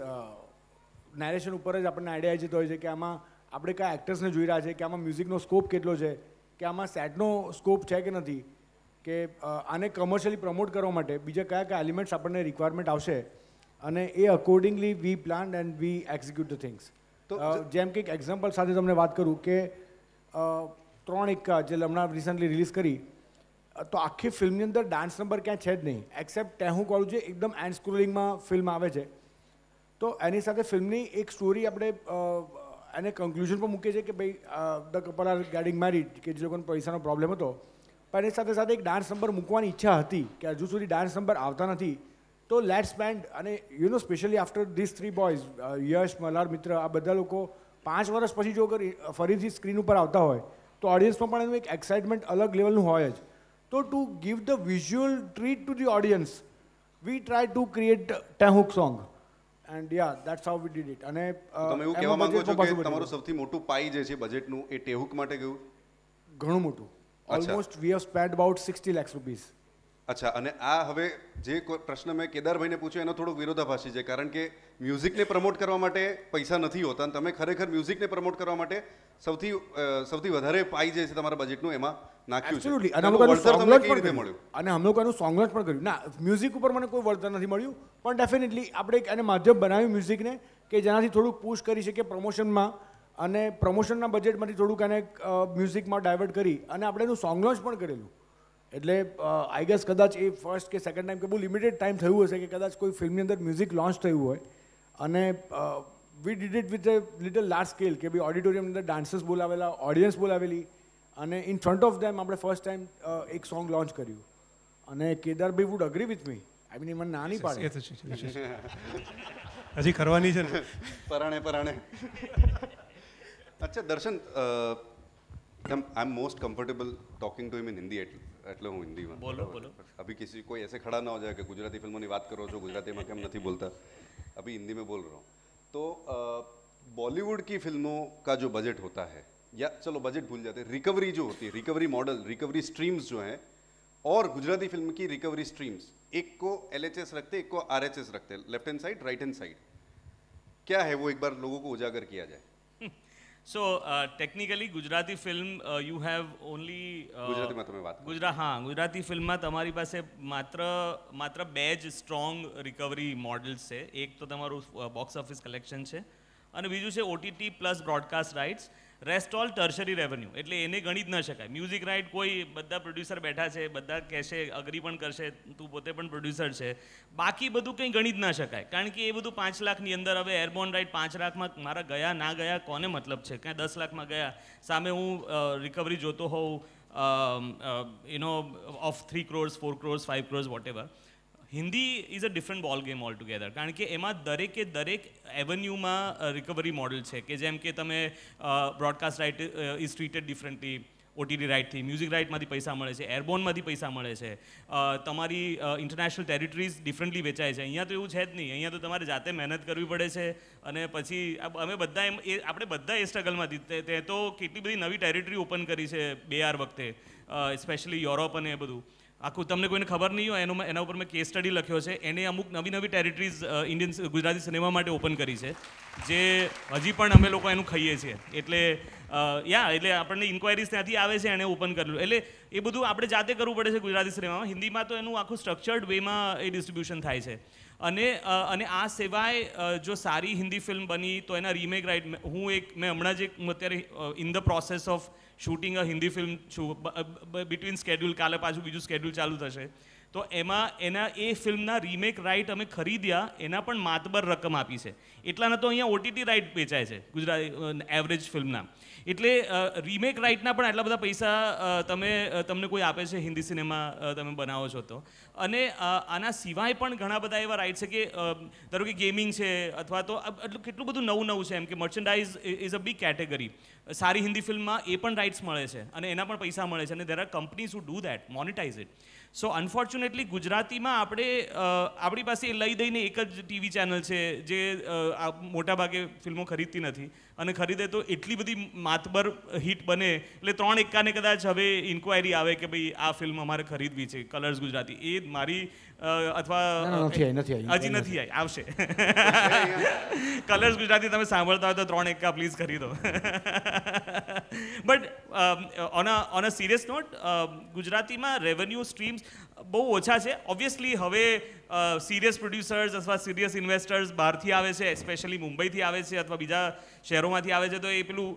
નારેશન ઉપર જ આપણને આઈડિયા જતો હોય છે કે આમાં આપણે કયા એક્ટર્સને જોઈ રહ્યા છે કે આમાં મ્યુઝિકનો સ્કોપ કેટલો છે કે આમાં સેટનો સ્કોપ છે કે નથી કે આને કમર્શિયલી પ્રમોટ કરવા માટે બીજા કયા કયા એલિમેન્ટ્સ આપણને રિક્વાયરમેન્ટ આવશે અને એ accordingly we plan and we execute the things તો જેમ કે એક એક્ઝામ્પલ સાથે તમને વાત કરું કે ત્રણ એકા જે હમણાં રિસન્ટલી રિલીઝ કરી તો આખી ફિલ્મની અંદર ડાન્સ નંબર ક્યાં છે જ નહીં એક્સેપ્ટ હું કહું છું એકદમ એન્ડ સ્ક્રોલિંગમાં ફિલ્મ આવે છે તો એની સાથે ફિલ્મની એક સ્ટોરી આપણે અને કન્ક્લુઝન પણ મૂકે છે કે ભાઈ the couple are guarding married કે જે લોકોને પૈસાનો પ્રોબ્લેમ હતો પણ એની સાથે સાથે એક ડાન્સ નંબર મૂકવાની ઈચ્છા હતી કે હજુ સુધી ડાન્સ નંબર આવતા નથી તો લેટ સ્પેન્ડ અને you know specially after this three boys Yash Malhar Mitra આ બધા લોકો પાંચ વર્ષ પછી જો અગર ફરીથી સ્ક્રીન ઉપર આવતા હોય તો ઓડિયન્સમાં પણ એનું એક એક્સાઇટમેન્ટ અલગ લેવલનું હોય જ તો to give the visual treat to the audience we try to create the hook song and yeah that's how we did it અને તમે એવું કહેવા માંગો છો કે તમારું સૌથી મોટું પાઈ જે છે બજેટનું એ ટેહુક માટે ગયું ઘણું મોટું almost we have spend about 60 lakh rupees અચ્છા અને આ હવે જે પ્રશ્ન મેં કેદારભાઈને પૂછ્યો એનો થોડોક વિરોધાભાસી છે કારણ કે મ્યુઝિકને પ્રમોટ કરવા માટે પૈસા નથી હોતા અને તમે ખરેખર મ્યુઝિકને પ્રમોટ કરવા માટે સૌથી સૌથી વધારે પાઈ જે છે તમારા બજેટનું એમાં નાખ્યું છે અને અમે લોકોનું સોંગલેટ પણ કર્યું ના મ્યુઝિક ઉપર મને કોઈ વળતર નથી મળ્યું પણ ડેફિનેટલી આપણે એક એને માધ્યમ બનાવ્યું મ્યુઝિકને કે જેનાથી થોડુંક પુશ કરી શકીએ પ્રમોશનમાં અને પ્રમોશનના બજેટમાંથી થોડુંક એને મ્યુઝિકમાં ડાયવર્ટ કરી અને આપણે એનું સોંગ લોન્ચ પણ કરેલું એટલે આઈ ગેસ કદાચ એ ફર્સ્ટ કે સેકન્ડ ટાઈમ કે બહુ લિમિટેડ ટાઈમ થયું હશે કે કદાચ કોઈ ફિલ્મની અંદર મ્યુઝિક લોન્ચ થયું હોય અને we did it with a little large scale કે ભાઈ ઓડિટોરિયમની અંદર ડાન્સર્સ બોલાવેલા ઓડિયન્સ બોલાવેલી અને ઇન ફ્રન્ટ ઓફ ધેમ આપણે ફર્સ્ટ ટાઈમ એક સોંગ લોન્ચ કર્યું અને કેદાર કેદારભાઈ would agree with me I mean મને નાની પાડે હજી કરવાની છે ને પરાણે પરાણે અચ્છા Darshan I am most comfortable talking to him in Hindi એટલે હું હિન્દીમાં બોલો બોલો અભી કિસી કોઈ એસે ખડા ના હો જાય કે ગુજરાતી ફિલ્મોની વાત કરો છો ગુજરાતીમાં કેમ નથી બોલતા અભી હિન્દી મેં બોલ રહા હું તો બોલીવુડ કી ફિલ્મો કા જો બજેટ होता है या चलो बजट भूल जाते हैं रिकवरी जो होती है रिकवरी मॉडल रिकवरी स्ट्रीम्स जो हैं और गुजराती फिल्म की रिकवरी स्ट्रीम्स एक को एल रखते एक को आर रखते left hand side right hand side क्या है वो एक बार लोगों को उजागर किया जाए so technically uh, Gujarati film you have only गुजरा हाँ गुजराती फिल्म में ગુજરાતી पास તમારી પાસે માત્ર માત્ર બે જ સ્ટ્રોંગ રિકવરી મોડલ્સ છે એક તો તમારું है ઓફિસ કલેક્શન છે અને રેસ્ટ ઓલ ટર્શરી રેવન્યુ એટલે એને ગણી જ ન શકાય મ્યુઝિક રાઇટ કોઈ બધા પ્રોડ્યુસર બેઠા છે બધા કહેશે અગ્રી પણ કરશે તું પોતે પણ પ્રોડ્યુસર છે બાકી બધું કંઈ ગણી જ ના શકાય કારણ કે એ બધું પાંચ લાખની અંદર હવે એરબોર્ન રાઇટ પાંચ લાખમાં મારા ગયા ના ગયા કોને મતલબ છે ક્યાં દસ લાખમાં ગયા સામે હું રિકવરી જોતો હોઉં you know of three crores four crores five crores whatever Hindi is a different ball game altogether કારણ કે એમાં દરેકે દરેક એવન્યુમાં રિકવરી મોડલ છે કે જેમ કે તમે broadcast right is treated differently OTT રાઇટથી મ્યુઝિક રાઇટમાંથી પૈસા મળે છે એરબોનમાંથી પૈસા મળે છે તમારી ઇન્ટરનેશનલ ટેરિટરીઝ ડિફરન્ટલી વેચાય છે અહીંયા તો એવું છે જ નહીં અહીંયા તો તમારે જાતે મહેનત કરવી પડે છે અને પછી અમે બધા એમ એ આપણે બધા એ સ્ટ્રગલમાંથી તે તો કેટલી બધી નવી ટેરિટરી ઓપન કરી છે બે આર વખતે સ્પેશિયલી યુરોપ અને એ બધું આખું તમને કોઈને ખબર નહીં હોય એનો એના ઉપર મેં કેસ સ્ટડી લખ્યો છે એને અમુક નવી નવી ટેરિટરીઝ ઇન્ડિયન ગુજરાતી સિનેમા માટે ઓપન કરી છે જે હજી પણ અમે લોકો એનું ખાઈએ છીએ એટલે યા એટલે આપણને ઇન્ક્વાયરીઝ ત્યાંથી આવે છે એણે ઓપન કરેલું એટલે એ બધું આપણે જાતે કરવું પડે છે ગુજરાતી સિનેમામાં હિન્દીમાં તો એનું આખું સ્ટ્રક્ચર્ડ વેમાં એ ડિસ્ટ્રીબ્યુશન થાય છે અને અને આ સિવાય જો સારી હિન્દી ફિલ્મ બની તો એના રીમેક રાઇટ હું એક મેં હમણાં જ એક અત્યારે in the process of shooting a Hindi film છું બિટવીન સ્કેડ્યુલ કાલે પાછું બીજું સ્કેડ્યુલ ચાલુ થશે તો એમાં એના એ ફિલ્મના રીમેક રાઇટ અમે ખરીદ્યા એના પણ માતબર રકમ આપી છે એટલાના તો અહીંયા ઓટીટી રાઇટ વેચાય છે ગુજરાતી એવરેજ ફિલ્મના એટલે રીમેક રાઇટના પણ આટલા બધા પૈસા તમે તમને કોઈ આપે છે હિન્દી સિનેમા તમે બનાવો છો તો અને આના સિવાય પણ ઘણા બધા એવા રાઇટ છે કે ધારો કે ગેમિંગ છે અથવા તો એટલું કેટલું બધું નવું નવું છે એમ કે merchandise is a big category સારી હિન્દી ફિલ્મમાં એ પણ રાઇટ્સ મળે છે અને એના પણ પૈસા મળે છે અને there are companies who do that monetize it so unfortunately ગુજરાતીમાં આપણે આપણી પાસે એ લઈ દઈને એક જ ટીવી ચેનલ છે જે મોટાભાગે ફિલ્મો ખરીદતી નથી અને ખરીદે તો એટલી બધી માતબર હિટ બને એટલે ત્રણ એકાને કદાચ હવે ઇન્ક્વાયરી આવે કે ભાઈ આ ફિલ્મ અમારે ખરીદવી છે કલર્સ ગુજરાતી એ મારી અથવા હજી નથી આવી આવશે કલર્સ ગુજરાતી તમે સાંભળતા હોય તો ત્રણ એકા પ્લીઝ ખરીદો but on a on a serious note ગુજરાતીમાં રેવન્યુ સ્ટ્રીમ્સ બહુ ઓછા છે ઓબ્વિયસલી હવે સિરિયસ પ્રોડ્યુસર્સ અથવા સિરિયસ ઇન્વેસ્ટર્સ બહારથી આવે છે સ્પેશિયલી મુંબઈથી આવે છે અથવા બીજા શહેરોમાંથી આવે છે તો એ પેલું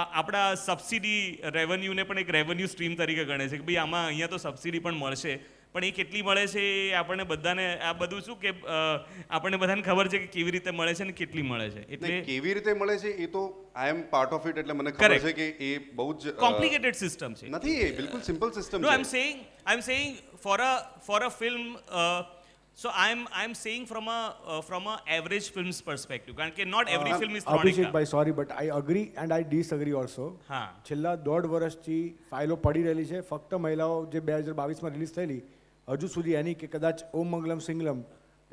આપણા સબસિડી રેવન્યુને પણ એક રેવન્યુ સ્ટ્રીમ તરીકે ગણે છે કે ભાઈ આમાં અહીંયા તો સબસિડી પણ મળશે પણ એ કેટલી મળે છે એ આપણને બધાને આ બધું શું કે આપણને બધાને ખબર છે કે કેવી રીતે મળે છે ને કેટલી મળે છે એટલે કેવી રીતે મળે છે એ તો I am part of it એટલે મને ખબર છે કે એ બહુ જ કોમ્પ્લિકેટેડ સિસ્ટમ છે નથી એ બિલકુલ simple system no I am saying I am saying for a for a film So I'm I'm saying from a uh, from a average film's perspective. કારણ કે not every uh, film is Thronica. અભિષેકભાઈ sorry but I agree and I disagree also. હા છેલ્લા દોઢ વર્ષથી ફાઇલો પડી રહેલી છે ફક્ત મહિલાઓ જે બે હજાર બાવીસમાં રિલીઝ થયેલી હજુ સુધી એની કે કદાચ ઓમ મંગલમ સિંગલમ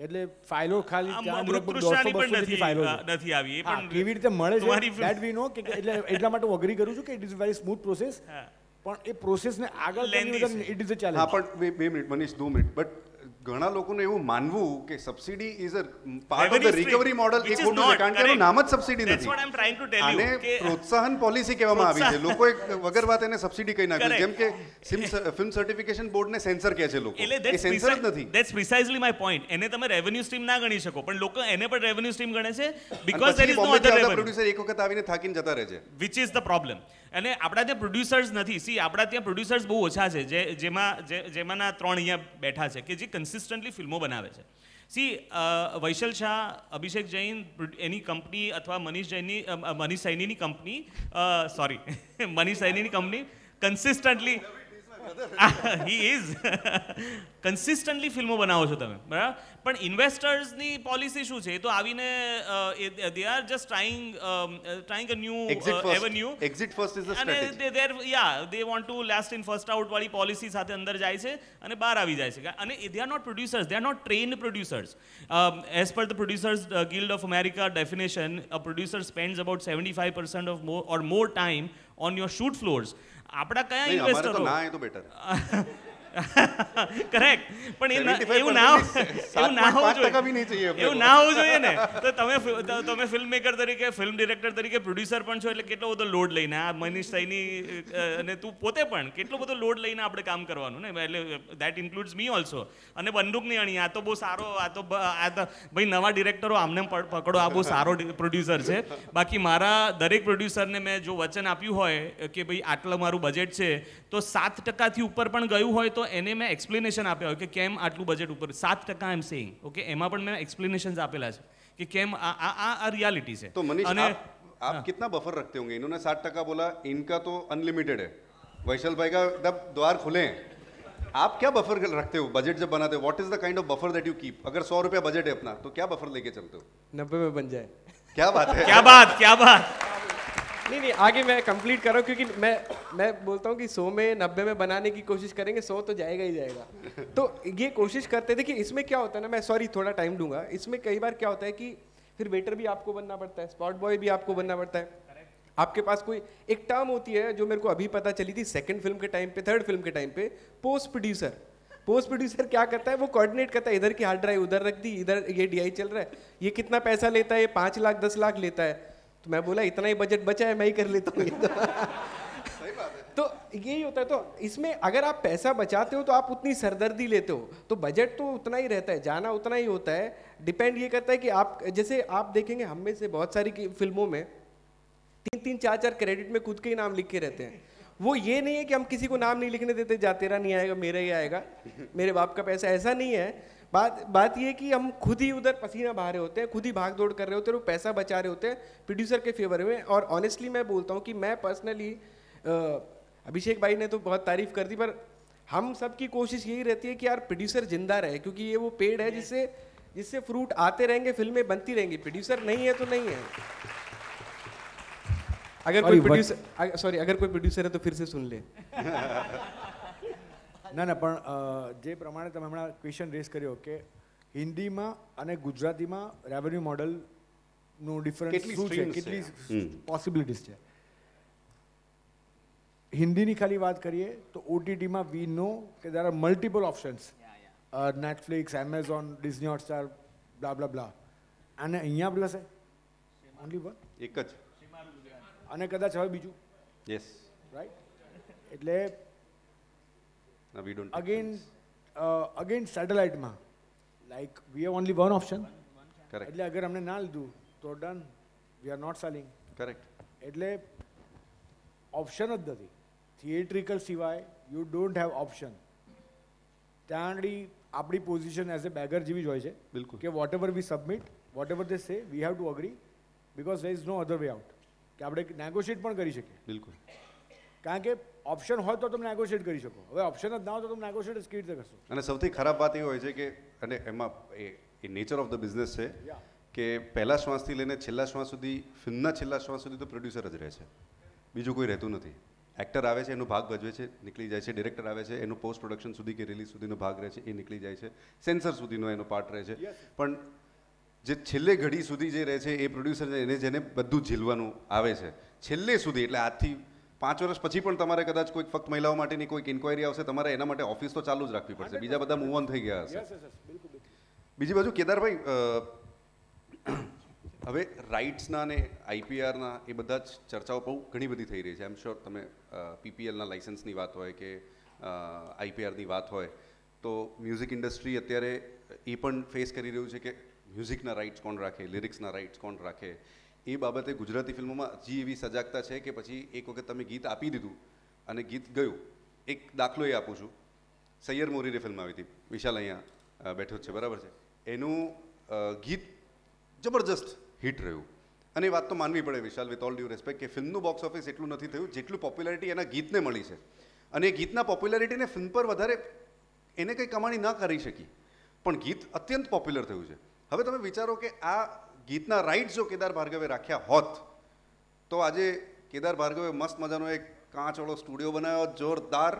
એટલે ફાઇલો ખાલી ફાઇલો નથી આવી પણ કેવી રીતે મળે છે ધેટ વી નો એટલે એટલા માટે હું અગ્રી કરું છું કે it is very smooth process પણ એ પ્રોસેસને આગળ ઇટ ઇઝ અ ચેલેન્જ હા પણ બે મિનિટ મનીષ દો મિનિટ બટ ઘણા લોકોને એવું માનવું કે subsidy is a part of the recovery model એ ખોટું છે કારણ કે એનું નામ જ સબસિડી નથી આને પ્રોત્સાહન પોલિસી કહેવામાં આવી છે લોકો એક વગર વાત એને સબસિડી કહી નાખ્યું જેમ કે ફિલ્મ સર્ટિફિકેશન બોર્ડને સેન્સર કહે છે લોકો એ સેન્સર જ નથી ધેટ્સ પ્રિસાઇઝલી માય પોઈન્ટ એને તમે રેવન્યુ સ્ટ્રીમ ના ગણી શકો પણ લોકો એને પણ રેવન્યુ સ્ટ્રીમ ગણે છે because there is no other revenue producer એક વખત આવીને થાકીને જતા રહે છે વિચ ઇઝ ધ પ્રોબ્લેમ અને આપણા ત્યાં પ્રોડ્યુસર્સ નથી સી આપણા ત્યાં પ્રોડ્યુસર્સ બહુ ઓછા છે જે જેમાં જેમાંના ત્રણ અહીંયા બેઠા છે કે જે કન્સિસ્ટન્ટલી ફિલ્મો બનાવે છે સી વૈશલ શાહ અભિષેક જૈન એની કંપની અથવા મનીષ જૈનની મનીષ સૈનીની કંપની સોરી મનીષ સૈનીની કંપની કન્સિસ્ટન્ટલી હી ઇઝ કન્સિસ્ટન્ટલી ફિલ્મો બનાવો છો તમે બરાબર પણ ઇન્વેસ્ટર્સની પોલિસી શું છે એ તો આવીને they are just trying trying a new avenue exit first is the strategy અને they're yeah they want to last in first out વાળી પોલિસી સાથે અંદર જાય છે અને બહાર આવી જાય છે અને they are not producers they are not trained producers as per the producers guild of America definition a producer spends about seventy five percent of more or more time on your shoot floors આપણા કયા ઇન્વેસ્ટરો ના એ તો better correct પણ એવું ના એવું ના હોવું જોઈએ એવું ના હોવું જોઈએ ને તો તમે તમે ફિલ્મ મેકર તરીકે ફિલ્મ ડિરેક્ટર તરીકે પ્રોડ્યુસર પણ છો એટલે કેટલો બધો લોડ લઈને આ મનીષ સૈની અને તું પોતે પણ કેટલો બધો લોડ લઈને આપણે કામ કરવાનું ને એટલે દેટ ઇન્ક્લુડ્સ મી ઓલ્સો અને બંદૂક નહીં અણી આ તો બહુ સારો આ તો આ તો ભાઈ નવા ડિરેક્ટરો આમને પકડો આ બહુ સારો પ્રોડ્યુસર છે બાકી મારા દરેક પ્રોડ્યુસરને મેં જો વચન આપ્યું હોય કે ભાઈ આટલું મારું બજેટ છે તો સાત ટકાથી ઉપર પણ ગયું હોય તો तो एन ने में एक्सप्लेनेशन આપે હોય કે કેમ આટલું બજેટ ઉપર 7% એમ સેઇંગ ઓકે એમાં પણ મે एक्सप्लेनेशंस આપેલા છે કે કેમ આ આ આ રીઅલિટી છે અને આપ કેટના બફર રાખતે હોંગે इन्होंने 70% બોલા ઇનકા તો અનલિમિટેડ હે વૈશલભાઈ કા દર ખલે આપ ક્યા બફર રાખતે હો બજેટ જબ બનાતે what is the kind of buffer that you keep અગર 100 રૂપિયો બજેટ હે અપના તો ક્યા બફર લેકે ચલતે હો 90 મે બન જાય ક્યા વાત હે ક્યા વાત ક્યા વાત नहीं नहीं आगे मैं कंप्लीट कर रहा हूँ क्योंकि मैं मैं बोलता हूँ कि सौ में नब्बे में बनाने की कोशिश करेंगे सौ तो जाएगा ही जाएगा तो ये कोशिश करते देखिए इसमें क्या होता है ना मैं सॉरी थोड़ा टाइम दूंगा इसमें कई बार क्या होता है कि फिर वेटर भी आपको बनना पड़ता है स्पॉट बॉय भी आपको बनना पड़ता है आपके पास कोई एक टर्म होती है जो मेरे को अभी पता चली थी सेकेंड फिल्म के टाइम पे थर्ड फिल्म के टाइम पे पोस्ट प्रोड्यूसर पोस्ट प्रोड्यूसर क्या करता है वो कोऑर्डिनेट करता है इधर की हार्ड ड्राइव उधर रख दी इधर ये डीआई चल रहा है ये कितना पैसा लेता है ये पाँच लाख दस लाख लेता है तो मैं बोला इतना ही बजट बचा है मैं ही कर लेता हूँ तो यही तो होता है तो इसमें अगर आप पैसा बचाते हो तो आप उतनी सरदर्दी लेते हो तो बजट तो उतना ही रहता है जाना उतना ही होता है डिपेंड ये करता है कि आप जैसे आप देखेंगे हम में से बहुत सारी फिल्मों में तीन तीन चार चार क्रेडिट में खुद के ही नाम लिख के रहते हैं वो ये नहीं है कि हम किसी को नाम नहीं लिखने देते जा तेरा नहीं आएगा मेरा ही आएगा मेरे बाप का पैसा ऐसा नहीं है बात बात ये कि हम खुद ही उधर पसीना बहा रहे होते हैं खुद ही भाग दौड़ कर रहे होते हैं और पैसा बचा रहे होते हैं प्रोड्यूसर के फेवर में और ऑनेस्टली मैं बोलता हूँ कि मैं पर्सनली अभिषेक भाई ने तो बहुत तारीफ कर दी पर हम सब की कोशिश यही रहती है कि यार प्रोड्यूसर जिंदा रहे क्योंकि ये वो पेड़ है जिससे जिससे फ्रूट आते रहेंगे फिल्में बनती रहेंगी प्रोड्यूसर नहीं है तो नहीं है अगर कोई प्रोड्यूसर सॉरी अगर कोई प्रोड्यूसर है तो फिर से सुन ले ના ના પણ જે પ્રમાણે તમે હમણાં ક્વેશ્ચન રેસ કર્યો કે હિન્દીમાં અને ગુજરાતીમાં રેવન્યુ મોડલનું ડિફરન્સ શું છે કેટલી પોસિબિલિટીઝ છે હિન્દીની ખાલી વાત કરીએ તો ઓટીટીમાં વી નો કે there are multiple options Netflix Amazon Disney Hotstar blah blah blah અને અહીંયા પ્લસ ઓનલી વન એક જ અને કદાચ હવે બીજું યસ રાઈટ એટલે No, we don't. Again, uh, again સેટેલાઇટમાં like we have only one option correct એટલે અગર અમને ના લીધું તો done we are not selling correct એટલે ઓપ્શન જ નથી થિયેટ્રિકલ સિવાય યુ ડોન્ટ હેવ ઓપ્શન ત્યાં આગળ આપણી પોઝિશન એઝ અ બેગર જેવી જ હોય છે બિલકુલ કે whatever we submit whatever they say we have to agree because there is no other way out કે આપણે નેગોશિએટ પણ કરી શકીએ બિલકુલ કારણ કે ઓપ્શન હોય તો તમે નેગોશિએટ કરી શકો હવે ઓપ્શન જ ના હોય તો તમે નેગોશિએટ જ કેવી રીતે કરશો અને સૌથી ખરાબ વાત એ હોય છે કે અને એમાં એ નેચર ઓફ ધ બિઝનેસ છે કે પહેલા શ્વાસથી લઈને છેલ્લા શ્વાસ સુધી ફિલ્મના છેલ્લા શ્વાસ સુધી તો પ્રોડ્યુસર જ રહે છે બીજું કોઈ રહેતું નથી એક્ટર આવે છે એનો ભાગ ભજવે છે નીકળી જાય છે ડિરેક્ટર આવે છે એનું પોસ્ટ પ્રોડક્શન સુધી કે રિલીઝ સુધીનો ભાગ રહે છે એ નીકળી જાય છે સેન્સર સુધીનો એનો પાર્ટ રહે છે પણ જે છેલ્લે ઘડી સુધી જે રહે છે એ પ્રોડ્યુસર એને જેને બધું ઝીલવાનું આવે છે છેલ્લે સુધી એટલે આજથી પાંચ વર્ષ પછી પણ તમારે કદાચ કોઈક ફક્ત મહિલાઓ માટેની કોઈક ઇન્કવાયરી આવશે તમારે એના માટે ઓફિસ તો ચાલુ જ રાખવી પડશે બીજા બધા મૂવ ઓન થઈ ગયા હશે બીજી બાજુ કેદારભાઈ હવે રાઇટ્સના અને આઈપીઆરના એ બધા જ ચર્ચાઓ બહુ ઘણી બધી થઈ રહી છે આઈ એમ શ્યોર તમે પીપીએલના લાઇસન્સની વાત હોય કે આઈપીઆરની વાત હોય તો મ્યુઝિક ઇન્ડસ્ટ્રી અત્યારે એ પણ ફેસ કરી રહ્યું છે કે મ્યુઝિકના રાઇટ્સ કોણ રાખે લિરિક્સના રાઇટ્સ કોણ રાખે એ બાબતે ગુજરાતી ફિલ્મોમાં હજી એવી સજાગતા છે કે પછી એક વખત તમે ગીત આપી દીધું અને ગીત ગયું એક દાખલો એ આપું છું સૈયર મોરીની ફિલ્મ આવી હતી વિશાલ અહીંયા બેઠો જ છે બરાબર છે એનું ગીત જબરજસ્ત હિટ રહ્યું અને વાત તો માનવી પડે Vishal with all due respect કે ફિલ્મનું બોક્સ ઓફિસ એટલું નથી થયું જેટલું પોપ્યુલારિટી એના ગીતને મળી છે અને એ ગીતના પોપ્યુલારિટીને ફિલ્મ પર વધારે એને કંઈ કમાણી ન કરી શકી પણ ગીત અત્યંત પોપ્યુલર થયું છે હવે તમે વિચારો કે આ ગીતના રાઇટ્સ જો કેદાર ભાર્ગવે રાખ્યા હોત તો આજે કેદાર ભાર્ગવે મસ્ત મજાનો એક કાંચવાળો સ્ટુડિયો બનાવ્યો જોરદાર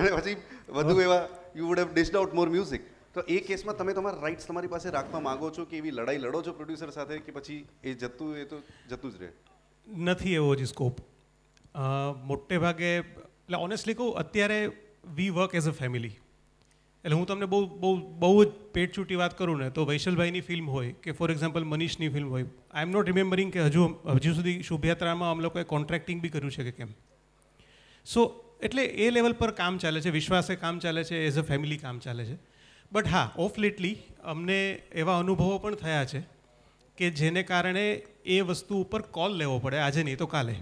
અને પછી વધુ એવા you would have dished out more music તો એ કેસમાં તમે તમારા રાઇટ્સ તમારી પાસે રાખવા માગો છો કે એવી લડાઈ લડો છો પ્રોડ્યુસર સાથે કે પછી એ જતું એ તો જતું જ રહે નથી એવો જ સ્કોપ મોટે ભાગે એટલે ઓનેસ્ટલી કહું અત્યારે we work as a family એટલે હું તમને બહુ બહુ બહુ જ પેટચૂટી વાત કરું ને તો વૈશલભાઈની ફિલ્મ હોય કે ફોર એક્ઝામ્પલ મનીષની ફિલ્મ હોય આઈ એમ નોટ રિમેમ્બરિંગ કે હજુ હજુ સુધી શુભયાત્રામાં અમે લોકોએ કોન્ટ્રાક્ટિંગ બી કર્યું છે કે કેમ સો એટલે એ લેવલ પર કામ ચાલે છે વિશ્વાસે કામ ચાલે છે એઝ અ ફેમિલી કામ ચાલે છે બટ હા ઓફ લેટલી અમને એવા અનુભવો પણ થયા છે કે જેને કારણે એ વસ્તુ ઉપર કોલ લેવો પડે આજે નહીં તો કાલે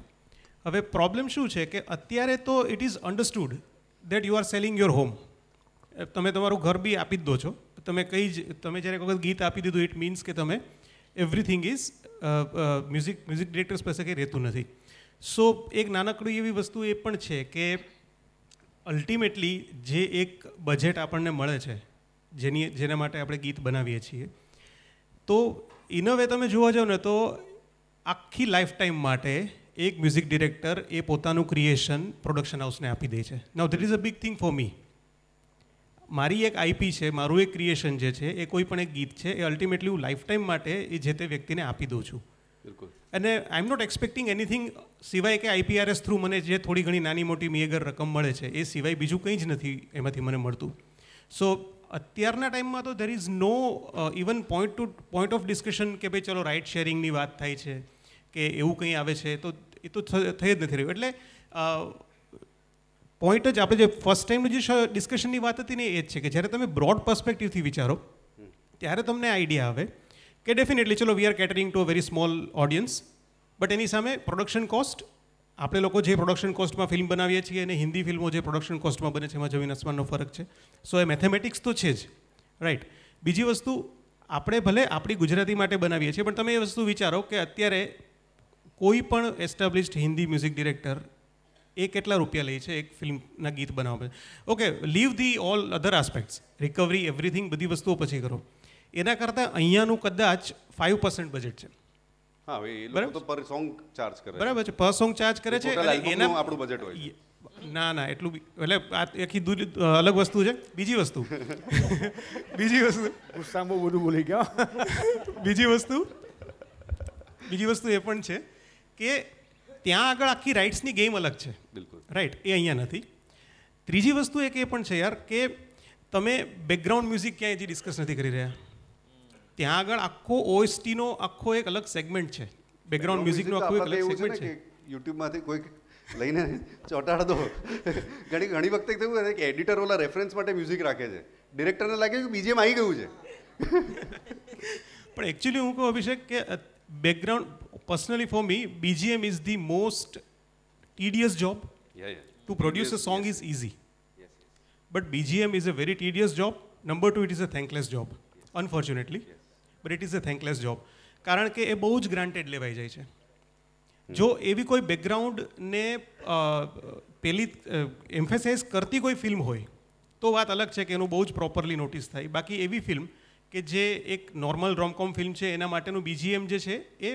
હવે પ્રોબ્લેમ શું છે કે અત્યારે તો it is understood that you are selling your home તમે તમારું ઘર બી આપી જ દો છો તમે કઈ જ તમે જ્યારે એક વખત ગીત આપી દીધું ઇટ મીન્સ કે તમે everything is music music directors પાસે કંઈ રહેતું નથી સો એક નાનકડી એવી વસ્તુ એ પણ છે કે અલ્ટિમેટલી જે એક બજેટ આપણને મળે છે જેની જેના માટે આપણે ગીત બનાવીએ છીએ તો ઇન અ વે તમે જોવા જાઓ ને તો આખી લાઈફ ટાઈમ માટે એક મ્યુઝિક ડિરેક્ટર એ પોતાનું ક્રિએશન પ્રોડક્શન હાઉસને આપી દે છે now that is a big thing for me મારી એક આઈપી છે મારું એક ક્રિએશન જે છે એ કોઈ પણ એક ગીત છે એ અલ્ટિમેટલી હું લાઈફ ટાઈમ માટે એ જે તે વ્યક્તિને આપી દઉં છું બિલકુલ અને I am not expecting anything સિવાય કે આઈપીઆરએસ થ્રુ મને જે થોડી ઘણી નાની મોટી મિયગર રકમ મળે છે એ સિવાય બીજું કંઈ જ નથી એમાંથી મને મળતું સો અત્યારના ટાઈમમાં તો there is no even point to point of discussion કે ભાઈ ચલો રાઇટ શેરિંગની વાત થાય છે કે એવું કંઈ આવે છે તો એ તો થઈ જ નથી રહ્યું એટલે પોઈન્ટ જ આપણે જે ફર્સ્ટ ટાઈમનું જે ડિસ્કશનની વાત હતી ને એ જ છે કે જ્યારે તમે બ્રોડ પર્સપેક્ટિવથી વિચારો ત્યારે તમને આઈડિયા આવે કે ડેફિનેટલી ચલો we are catering to a very small audience but એની સામે પ્રોડક્શન કોસ્ટ આપણે લોકો જે પ્રોડક્શન કોસ્ટમાં ફિલ્મ બનાવીએ છીએ અને હિન્દી ફિલ્મો જે પ્રોડક્શન કોસ્ટમાં બને છે એમાં જમીન આસમાનનો ફરક છે સો એ મેથેમેટિક્સ તો છે જ રાઈટ બીજી વસ્તુ આપણે ભલે આપણી ગુજરાતી માટે બનાવીએ છીએ પણ તમે એ વસ્તુ વિચારો કે અત્યારે કોઈ પણ એસ્ટાબ્લિશ્ડ હિન્દી મ્યુઝિક ડિરેક્ટર એ કેટલા રૂપિયા લે છે એક ફિલ્મના ગીત બનાવવા પછી okay leave the all other aspects recovery everything બધી વસ્તુઓ પછી કરો એના કરતાં અહીંયાનું કદાચ ફાઇવ પર્સન્ટ બજેટ છે હા એ લોકો પર સોંગ ચાર્જ કરે બરાબર છે પર સોંગ ચાર્જ કરે છે એના આપણું બજેટ હોય ના ના એટલું એટલે આ આખી દૂર અલગ વસ્તુ છે બીજી વસ્તુ બીજી વસ્તુ ગુસ્સામાં બહુ બધું ભૂલી ગયા બીજી વસ્તુ બીજી વસ્તુ એ પણ છે કે ત્યાં આગળ આખી રાઇટ્સની ગેમ અલગ છે બિલકુલ રાઇટ એ અહીંયા નથી ત્રીજી વસ્તુ એક એ પણ છે યાર કે તમે બેકગ્રાઉન્ડ મ્યુઝિક ક્યાંય હજી ડિસ્કસ નથી કરી રહ્યા ત્યાં આગળ આખો ઓએસટીનો આખો એક અલગ સેગમેન્ટ છે બેકગ્રાઉન્ડ મ્યુઝિકનો આખો એક અલગ સેગમેન્ટ છે યુટ્યુબમાંથી કોઈક લઈને ચોંટાડ દો ઘણી ઘણી વખતે થયું હોય કે એડિટર ઓલા રેફરન્સ માટે મ્યુઝિક રાખે છે ડિરેક્ટરને લાગે કે બીજેમ આવી ગયું છે પણ એકચ્યુઅલી હું કહું અભિષેક કે background personally for me, BGM is the most tedious job. Yeah, yeah. To produce tedious, a song yes. is easy. Yes, yes. But BGM is a very tedious job. Number two, it is a thankless job. Yes. Unfortunately. Yes. But it is a thankless job. કારણ કે એ બહુ જ granted લેવાઈ જાય છે જો એવી કોઈ બેકગ્રાઉન્ડને પેલી એમ્ફેસાઇઝ કરતી કોઈ ફિલ્મ હોય તો વાત અલગ છે કે એનું બહુ જ પ્રોપરલી નોટિસ થાય બાકી એવી ફિલ્મ કે જે એક નોર્મલ રોમકોમ ફિલ્મ છે એના માટેનું બીજીએમ જે છે એ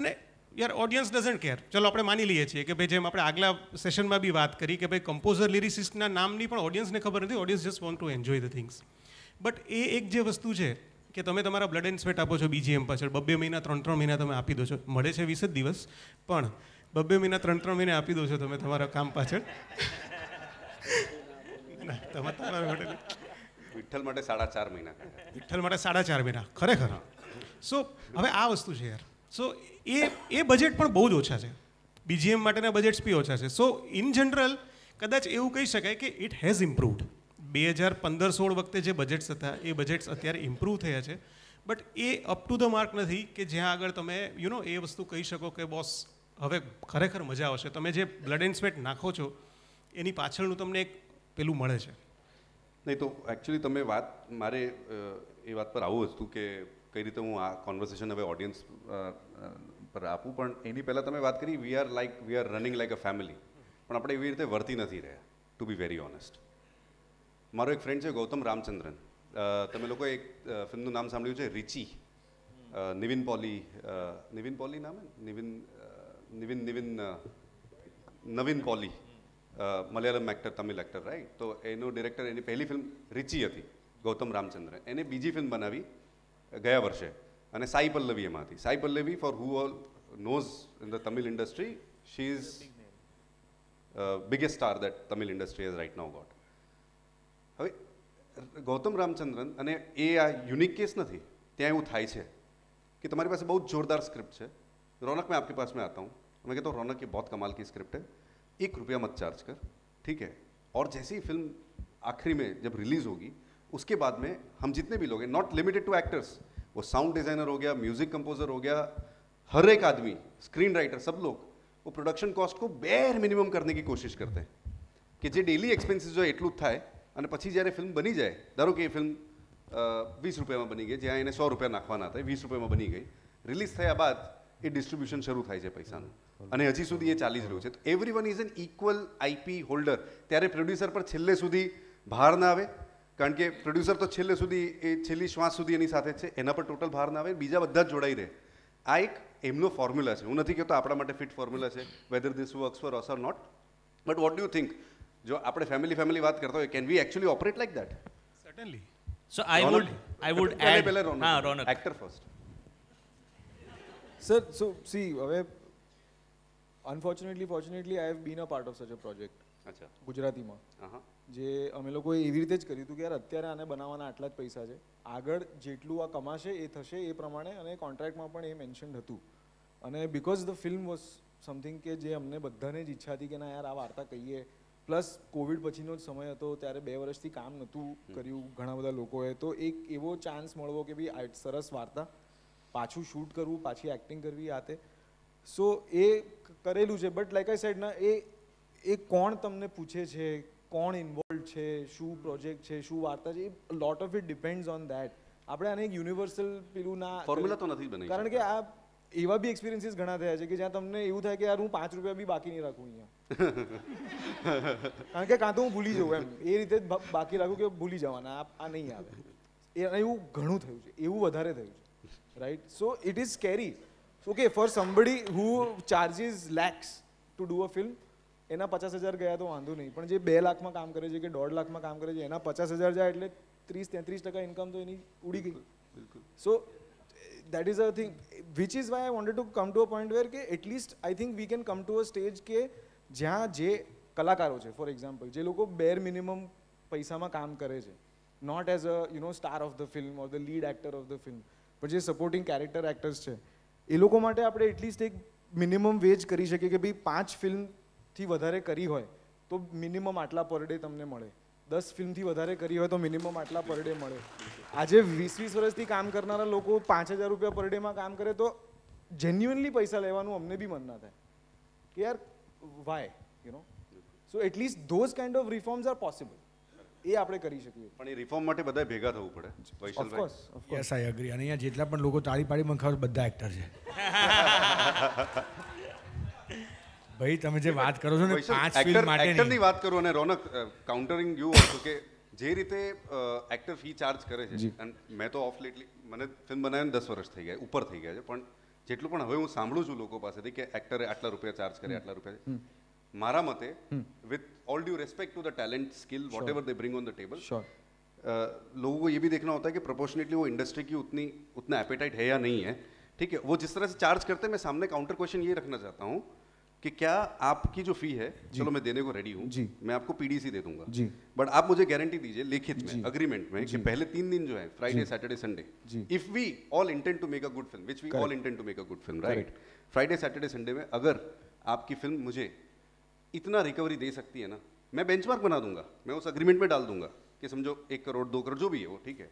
અને યાર ઓડિયન્સ ડઝન્ટ કેર ચલો આપણે માની લઈએ છીએ કે ભાઈ જેમ આપણે આગલા સેશનમાં બી વાત કરી કે ભાઈ કમ્પોઝર લિરિસિસ્ટના નામની પણ ઓડિયન્સને ખબર નથી audience just want to enjoy the things but એ એક જે વસ્તુ છે કે તમે તમારા બ્લડ એન્ડ સ્વેટ આપો છો બીજીએમ પાછળ બબ્બે મહિના ત્રણ ત્રણ મહિના તમે આપી દો છો મળે છે વીસ જ દિવસ પણ બબ્બે મહિના ત્રણ ત્રણ મહિને આપી દો છો તમે તમારા કામ પાછળ વિઠ્ઠલ માટે સાડા ચાર મહિના વિઠ્ઠલ માટે સાડા ચાર મહિના ખરેખર સો હવે આ વસ્તુ છે યાર સો એ એ બજેટ પણ બહુ જ ઓછા છે બીજીએમ માટેના બજેટ્સ બી ઓછા છે સો ઇન જનરલ કદાચ એવું કહી શકાય કે ઇટ હેઝ ઇમ્પ્રૂવડ બે હજાર પંદર સોળ વખતે જે બજેટ્સ હતા એ બજેટ્સ અત્યારે ઇમ્પ્રૂવ થયા છે બટ એ અપ ટુ ધ માર્ક નથી કે જ્યાં આગળ તમે યુ નો એ વસ્તુ કહી શકો કે બોસ હવે ખરેખર મજા આવશે તમે જે બ્લડ એન્ડ સ્વેટ નાખો છો એની પાછળનું તમને એક પેલું મળે છે નહીં તો એકચ્યુઅલી તમે વાત મારે એ વાત પર આવું હતું કે કઈ રીતે હું આ કોન્વર્સેશન હવે ઓડિયન્સ પર આપું પણ એની પહેલાં તમે વાત કરી we are like we are running like a family પણ આપણે એવી રીતે વર્તી નથી રહ્યા ટુ બી વેરી ઓનેસ્ટ મારો એક ફ્રેન્ડ છે ગૌતમ રામચંદ્રન તમે લોકો એક ફિલ્મનું નામ સાંભળ્યું છે રિચી નિવિન પોલી નિવિન પોલી નામ Nivin Nivin Nivin Naveen Pauly Malayalam actor Tamil actor right તો એનો ડિરેક્ટર એની પહેલી ફિલ્મ રિચી હતી ગૌતમ રામચંદ્રન એને બીજી ફિલ્મ બનાવી ગયા વર્ષે અને સાયપલ્લવી એમાંથી Sai Pallavi for who オール knows in the Tamil industry she is biggest star that Tamil industry has right now got હવે ગૌતમ રામચંદ્રન અને એ આ યુનિક કેસ નથી ત્યાં એ હું થાય છે કે તમારી પાસે બહુ જ જોરદાર સ્ક્રિપ્ટ છે રોનક મેં આપકે પાસ મે આતા હું મેં કહેતો રોનક કે બહુત કમાલ કી સ્ક્રિપ્ટ હે 1 રૂપયા મત ચાર્જ કર ઠીક હે ઓર જૈસે ફિલ્મ આખરી મેં જબ રિલીઝ હોગી ઉસકે બાદ મેં હમ jitne bhi loge not limited to actors वो साउंड डिज़ाइनर हो गया म्यूज़िक कंपोज़र हो गया हर एक आदमी स्क्रीन राइटर सब लोग वो પ્રોડક્શન કોસ્ટ को બેર મિનિમમ કરને की કોશિશ કરતે કે જે ડેલી એક્સપેન્સીસ હોય એટલું જ થાય અને પછી જ્યારે ફિલ્મ બની જાય ધારો કે એ ફિલ્મ વીસ રૂપિયામાં બની ગઈ જ્યાં એને સો રૂપિયા નાખવાના હતા વીસ રૂપિયામાં બની ગઈ રિલીઝ થયા બાદ એ ડિસ્ટ્રીબ્યુશન શરૂ થાય છે પૈસાનું અને હજી સુધી એ ચાલી જ રહ્યું છે તો everyone is an equal IP holder ત્યારે પ્રોડ્યુસર પર છેલ્લે સુધી ભાર ના આવે કારણ કે પ્રોડ્યુસર તો છેલ્લે સુધી એ છેલ્લી શ્વાસ સુધી એની સાથે છે એના પર ટોટલ ભાર ના આવે બીજા બધા જ જોડાઈ રહે આ એક એમનો ફોર્મ્યુલા છે હું નથી કહેતો આપણા માટે ફિટ ફોર્મ્યુલા છે whether this works for us not but what you think જો આપણે ફેમિલી ફેમિલી વાત કરતા હોય can we actually operate like that certainly so I would I would add હા Raunak actor first sir so see હવે unfortunately fortunately I have been a part of such a project અચ્છા ગુજરાતીમાં હા uh-huh. જે અમે લોકોએ એવી રીતે જ કર્યું હતું કે યાર અત્યારે આને બનાવવાના આટલા જ પૈસા છે આગળ જેટલું આ કમાશે એ થશે એ પ્રમાણે અને કોન્ટ્રાક્ટમાં પણ એ મેન્શન્ડ હતું અને because the film was something કે જે અમને બધાને જ ઈચ્છા હતી કે ના યાર આ વાર્તા કહીએ પ્લસ કોવિડ પછીનો જ સમય હતો ત્યારે બે વર્ષથી કામ નહોતું કર્યું ઘણા બધા લોકોએ તો એક એવો ચાન્સ મળવો કે ભાઈ સરસ વાર્તા પાછું શૂટ કરવું પાછી એક્ટિંગ કરવી આ સો એ કરેલું છે બટ લાઈક આઈ સેડ એ એ કોણ તમને પૂછે છે કોણ ઇન્વોલ્વ છે શું પ્રોજેક્ટ છે શું વાર્તા છે a lot of it depends on that આપણે આને એક યુનિવર્સલ પેલું ના ફોર્મ્યુલા તો નથી બની કારણ કે આ એવા બી એક્સપિરિયન્સીસ ઘણા થયા છે કે જ્યાં તમને એવું થાય કે યાર હું પાંચ રૂપિયા બી બાકી નહીં રાખું અહીંયા કારણ કે કાં તો હું ભૂલી જઉં એમ એ રીતે બાકી રાખું કે ભૂલી જવાના આ નહીં આવે એવું ઘણું થયું છે એવું વધારે થયું છે right so it is carry okay for somebody who charges lakhs to do a film એના પચાસ હજાર ગયા તો વાંધો નહીં પણ જે બે લાખમાં કામ કરે છે કે દોઢ લાખમાં કામ કરે છે એના પચાસ હજાર જાય એટલે ત્રીસ તેત્રીસ ટકા ઇન્કમ તો એની ઉડી ગઈ બિલકુલ so that is a thing which is why I wanted to come to a point where કે at least I think we can come to a stage કે જ્યાં જે કલાકારો છે ફોર એક્ઝામ્પલ જે લોકો બેર મિનિમમ પૈસામાં કામ કરે છે not as a you know star of the film or the lead actor of the film પણ જે સપોર્ટિંગ કેરેક્ટર એક્ટર્સ છે એ લોકો માટે આપણે એટલીસ્ટ એક મિનિમમ વેજ કરી શકીએ કે ભાઈ પાંચ ફિલ્મ થી વધારે કરી હોય તો મિનિમમ આટલા પર ડે તમને મળે દસ ફિલ્મથી વધારે કરી હોય તો મિનિમમ આટલા પર ડે મળે આજે વીસ વીસ વર્ષથી કામ કરનારા લોકો પાંચ હજાર રૂપિયા પર ડેમાં કામ કરે તો જેન્યુઅનલી પૈસા લેવાનું અમને બી મન ના થાય કે યાર why you know so at least those kind of reforms are possible એ આપણે કરી શકીએ પણ એ રિફોર્મ માટે બધા ભેગા થવું પડે વૈશલભાઈ યસ આઈ અગ્રી અને અહીંયા જેટલા પણ લોકો તાળી પાડી મને ખબર બધા એક્ટર છે ભાઈ તમે જે વાત કરો છો ને પાંચ ફિલ્મ માટે એક્ટરની વાત કરું અને રોનક કાઉન્ટરિંગ યુ ઓલસો કે જે રીતે એક્ટર ફી ચાર્જ કરે છે મેં તો ઓફ લેટલી મને ફિલ્મ બનાવીને દસ વર્ષ થઈ ગયા ઉપર થઈ ગયા છે પણ જેટલું પણ હવે હું સાંભળું છું લોકો પાસેથી કે એક્ટરે આટલા રૂપિયા ચાર્જ કરે આટલા રૂપિયા મારા મતે with all due respect to the talent skill whatever they bring on the table लोगों को ये भी देखना होता है कि प्रोपोर्शनेटली वो इंडस्ट्री की उतनी उतना एपेटाइट है या नहीं है ठीक है वो जिस तरह से चार्ज करते हैं मैं सामने काउंटर क्वेश्चन ये रखना चाहता कि क्या आपकी जो फी है चलो मैं देने को रेडी हूँ मैं आपको पीडीसी दे दूंगा जी बट आप मुझे गारंटी दीजिए लिखित में अग्रीमेंट में कि पहले तीन दिन जो है Friday Saturday Sunday if we all intent to make a good film which we all intent to make a good film right Friday Saturday Sunday में अगर आपकी फिल्म मुझे इतना रिकवरी दे सकती है ना मैं बेंचमार्क बना दूंगा मैं उस अग्रीमेंट में डाल दूंगा कि समझो एक करोड़ दो करोड़ जो भी है वो ठीक है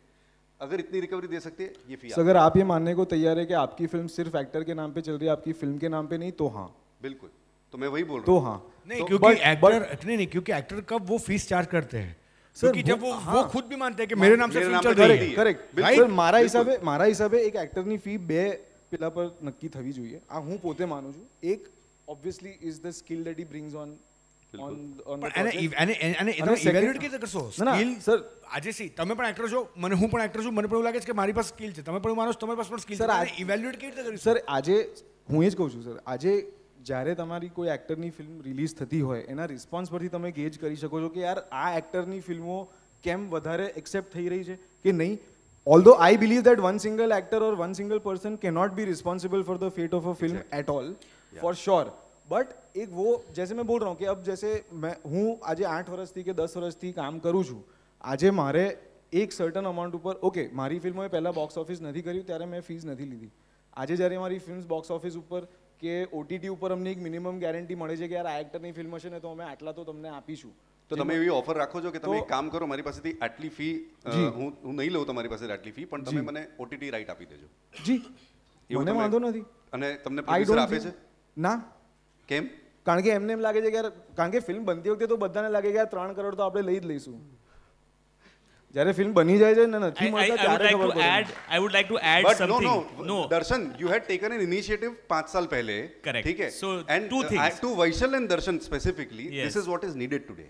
अगर इतनी रिकवरी दे सकते हैं ये फी अगर आप ये मानने को तैयार है कि आपकी फिल्म सिर्फ एक्टर के नाम पे चल रही है आपकी फिल्म के नाम पे नहीं तो हाँ बिल्कुल तो मैं वही बोल रहा हूँ तो हाँ नहीं तो, क्योंकि एक्टर नहीं नहीं क्योंकि एक्टर का वो फीस चार्ज करते हैं सर क्योंकि जब वो हाँ, वो खुद भी मानते हैं कि मेरे नाम से फिल्म चल रही है करेक्ट बिल्कुल મારા હિસાબે મારા હિસાબે એક એક્ટરની ફી બે પેલા પર નક્કી થવી જોઈએ આ હું પોતે માનું છું એક obviously is the skill that he brings on તમે પણ એક્ટર છો મને હું પણ એક્ટર છું મને પણ એવું લાગે છે કે મારી પાસે સ્કિલ છે તમે પણ માનો છો તમારી પાસે પણ સ્કિલ છે સર આજે હું એ જ કહું છું સર આજે જ્યારે તમારી કોઈ એક્ટરની ફિલ્મ રિલીઝ થતી હોય એના રિસ્પોન્સ પરથી તમે ગેજ કરી શકો છો કે યાર આ એક્ટરની ફિલ્મો કેમ વધારે એક્સેપ્ટ થઈ રહી છે કે નહીં although I believe that one single actor or one single person કે not be responsible for the fate of a film at all for sure but એક વો જૈસે મેં બોલ રહા હું કે અબ જૈસે મેં હું આજે આઠ વર્ષથી કે દસ વર્ષથી કામ કરું છું આજે મારે એક સર્ટન અમાઉન્ટ ઉપર ઓકે મારી ફિલ્મોએ પહેલાં બોક્સ ઓફિસ નથી કર્યું ત્યારે મેં ફીઝ નથી લીધી આજે જ્યારે મારી ફિલ્મ બોક્સ ઓફિસ ઉપર કે ઓટીટી ઉપર અમને એક મિનિમમ ગેરંટી મળે છે કે યાર આ એક્ટરની ફિલ્મ હશે ને તો અમે આટલા તો તમને આપીશું તો તમે એવી ઓફર રાખો છો કે તમે એક કામ કરો મારી પાસેથી આટલી ફી હું હું નહીં લઉં તમારી પાસેથી આટલી ફી પણ તમે મને ઓટીટી રાઈટ આપી દેજો જી મને વાંધો નથી અને તમને પ્રોડ્યુસર આપે છે ના કેમ કારણ કે એમને એમ લાગે છે કે કારણ કે ફિલ્મ બનતી વખતે તો બધાને લાગે કે આ ત્રણ કરોડ તો આપણે લઈ જ લઈશું जरे फिल्म बनी जाए जाए ना ना थी मतलब जा रहे हैं add I would like to add something no no Darshan you had taken an initiative 5 साल पहले ठीक है so and two things to Vaishal and Darshan specifically this is what is needed today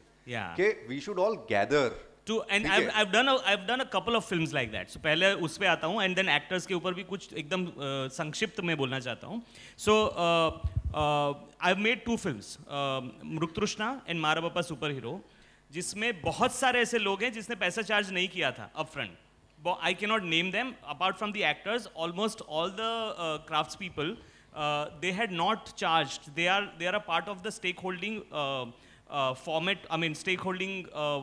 के we should all gather to and I I done I done a couple of films like that so पहले उस पे आता हूं and then actors के ऊपर भी कुछ एकदम संक्षिप्त में बोलना चाहता हूं so I have made two films Mrutyushna and Mara Bapa super hero जिसमें बहुत सारे ऐसे लोग हैं जिसने पैसा चार्ज नहीं किया था up front I can not name them apart from the actors almost all the craft people they had not charged they are they are a part of the stake holding format I mean stake holding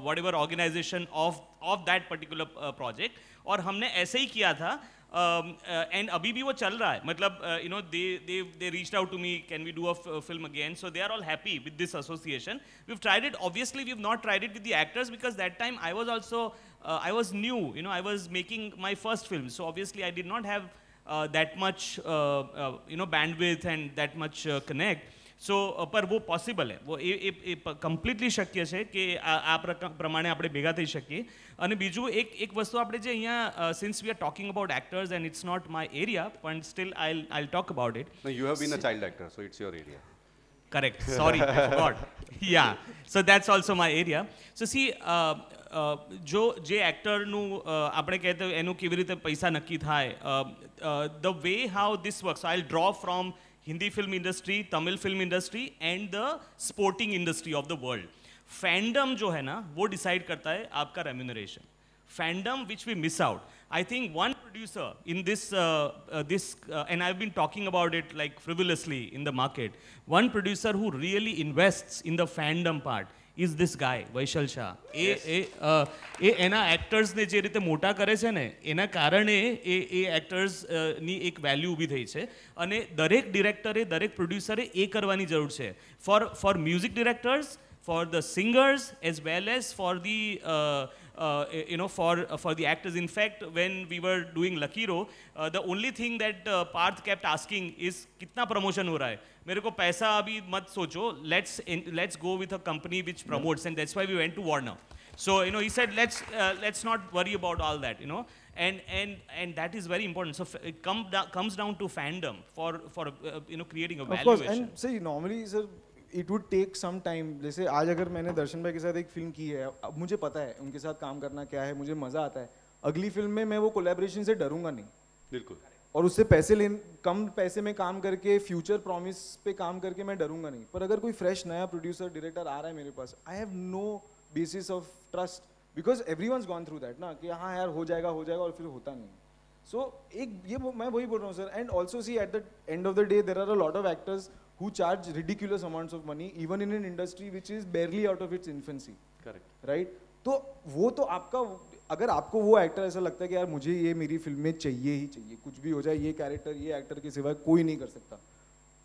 whatever organization of of that particular project और हमने ऐसे ही किया था Um, uh, and abhi bhi wo chal raha hai. Matlab, you know, they, they, they reached out to me, can we do a, film again? So they are all happy with this association. We've tried it, obviously we've not tried it with the actors because that time I was also, uh, I was new, you know, I was making my first film. So obviously I did not have uh, that much, you know, bandwidth and that much connect. સો પર વો possible હે વો એ completely શક્ય છે કે આ પ્રમાણે આપણે ભેગા થઈ શકીએ અને બીજું એક એક વસ્તુ આપણે જે અહીંયા since we are talking about actors and it's not my area પણ still I I'll talk about it you have been a child actor so it's your area correct sorry i yeah so so that's my area so see જો જે એક્ટરનું આપણે કહેતા એનું કેવી રીતે પૈસા નક્કી થાય the way how this work so I draw from Hindi film industry, Tamil film industry and the sporting industry of the world. Fandom जो है ना वो decide करता है remuneration. Fandom which we miss out. I think one producer in this, uh, uh, this uh, and I've been talking about it like frivolously in the market, one producer who really invests in the fandom part is this guy Vaishal Shah એ એ એ એના એક્ટર્સને જે રીતે મોટા કરે છે ને એના કારણે એ એ એક્ટર્સની એક વેલ્યુ ઊભી થઈ છે અને દરેક ડિરેક્ટરે દરેક પ્રોડ્યુસરે એ કરવાની જરૂર છે for for music directors for the singers as well as for the Uh, you know, for, uh, for the actors. In fact, when we were doing Lakiro, uh, the only thing that Parth kept asking is, "Kitna promotion हो रहा है? मेरे को पैसा अभी मत Let's, let's go with a company which promotes. And that's why we went to Warner. So you know, he said, let's uh, let's not worry about all that. You know, and and and that is very important. So it come comes down to fandom for for uh, you know creating a of valuation. Of course, and see normally, sir, it would take some time जैसे आज अगर मैंने दर्शन भाई के साथ एक film की है अब मुझे पता है उनके साथ काम करना क्या है मुझे मज़ा आता है अगली फिल्म में मैं वो कोलेब्रेशन से डरूंगा नहीं बिल्कुल और उससे पैसे ले कम पैसे में काम करके फ्यूचर प्रॉमिस पे काम करके मैं डरूंगा नहीं पर अगर कोई फ्रेश नया प्रोड्यूसर डायरेक्टर आ रहा है मेरे पास I have no basis of trust because everyone gone through that ना कि हाँ यार हो जाएगा हो जाएगा और फिर होता नहीं सो so, एक ये मैं वही बोल रहा हूँ sir and also see at the end of the day there are a lot of actors who charge ridiculous amounts of money even in an industry which is barely out of its infancy. Correct. Right? तो वो तो आपका अगर आपको वो actor ऐसा लगता है कि यार मुझे ये मेरी फिल्म में चाहिए ही चाहिए कुछ भी हो जाए ये कैरेक्टर ये एक्टर के सिवाय कोई नहीं कर सकता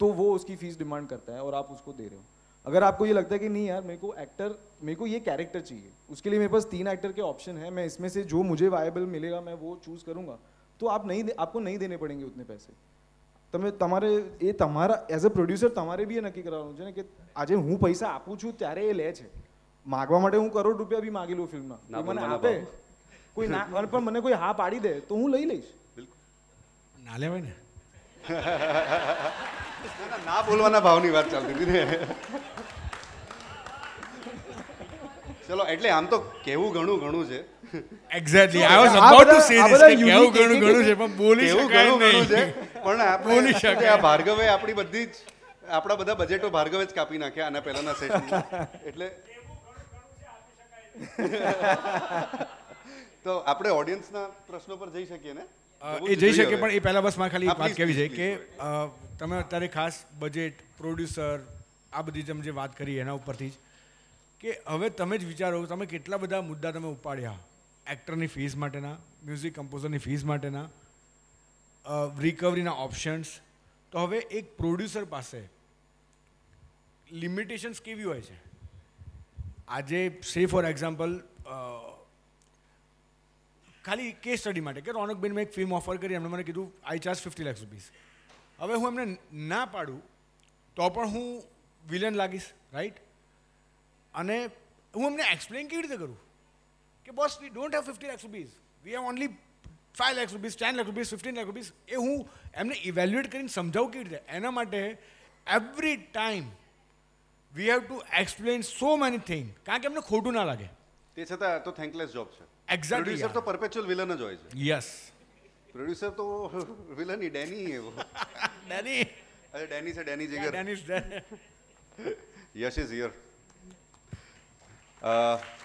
तो वो उसकी फीस डिमांड करता है और आप उसको दे रहे हो अगर आपको ये लगता है कि नहीं यार मेरे को एक्टर मेरे को ये कैरेक्टर चाहिए उसके लिए मेरे पास तीन एक्टर के ऑप्शन है मैं इसमें से जो मुझे वायबल मिलेगा मैं वो चूज़ करूँगा तो आप नहीं आपको नहीं देने पड़ेंगे उतने पैसे તમે તમારે એ તમારા એઝ અ પ્રોડ્યુસર તમારે બી એ નક્કી કરવાનું છે ને કે આજે હું પૈસા આપું છું ત્યારે એ લે છે માગવા માટે હું કરોડ રૂપિયા બી માગી લઉં ફિલ્મના મને આપે કોઈ ના પણ મને કોઈ હા પાડી દે તો હું લઈ લઈશ બિલકુલ ના લેવાય ને ના બોલવાના ભાવની વાત ચાલતી હતી ને ચલો એટલે આમ તો કહેવું ઘણું ઘણું છે exactly I was about to say this કે કેવું ઘણું ઘણું છે પણ બોલી શકાય નહીં પણ બોલી શકાય આ ભાર્ગવે આપણી બધી જ આપણા બધા બજેટો ભાર્ગવે જ કાપી નાખ્યા આના પહેલાના સેશનમાં એટલે તો આપણે ઓડિયન્સના પ્રશ્નો પર જઈ શકીએ ને એ જઈ શકે પણ એ પહેલાં બસ મારે ખાલી વાત કહેવી છે કે તમે અત્યારે ખાસ બજેટ પ્રોડ્યુસર આ બધી તમે જે વાત કરી એના ઉપરથી જ કે હવે તમે જ વિચારો તમે કેટલા બધા મુદ્દા તમે ઉપાડ્યા એક્ટરની ફીસ માટેના મ્યુઝિક કમ્પોઝરની ફીસ માટેના રિકવરીના ઓપ્શન્સ તો હવે એક પ્રોડ્યુસર પાસે લિમિટેશન્સ કેવી હોય છે આજે સે ફોર એક્ઝામ્પલ ખાલી કે સ્ટડી માટે કે રોનકબેન મેં એક ફિલ્મ ઓફર કરી એમણે મને કીધું I charge fifty lakh rupees હવે હું એમને ના પાડું તો પણ હું વિલન લાગીશ રાઈટ અને હું એમને એક્સપ્લેન કેવી રીતે કરું કે boss we don't have fifty lakh rupees we have only five lakhs rupees ten lakh rupees fifteen lakh rupees એ હું એમને ઇવેલ્યુએટ કરીને સમજાવું કેવી રીતે એના માટે every time we have to explain so many thing કારણ કે એમને ખોટું ના લાગે તે છતાં તો થેન્કલેસ જોબ છે એક્ઝેક્ટ પ્રોડ્યુસર તો પરપેચ્યુઅલ વિલન જ હોય છે યસ પ્રોડ્યુસર તો વિલન ઈ ડેની હે વો ડેની અરે ડેની છે Danny Jigar Danny Yash is here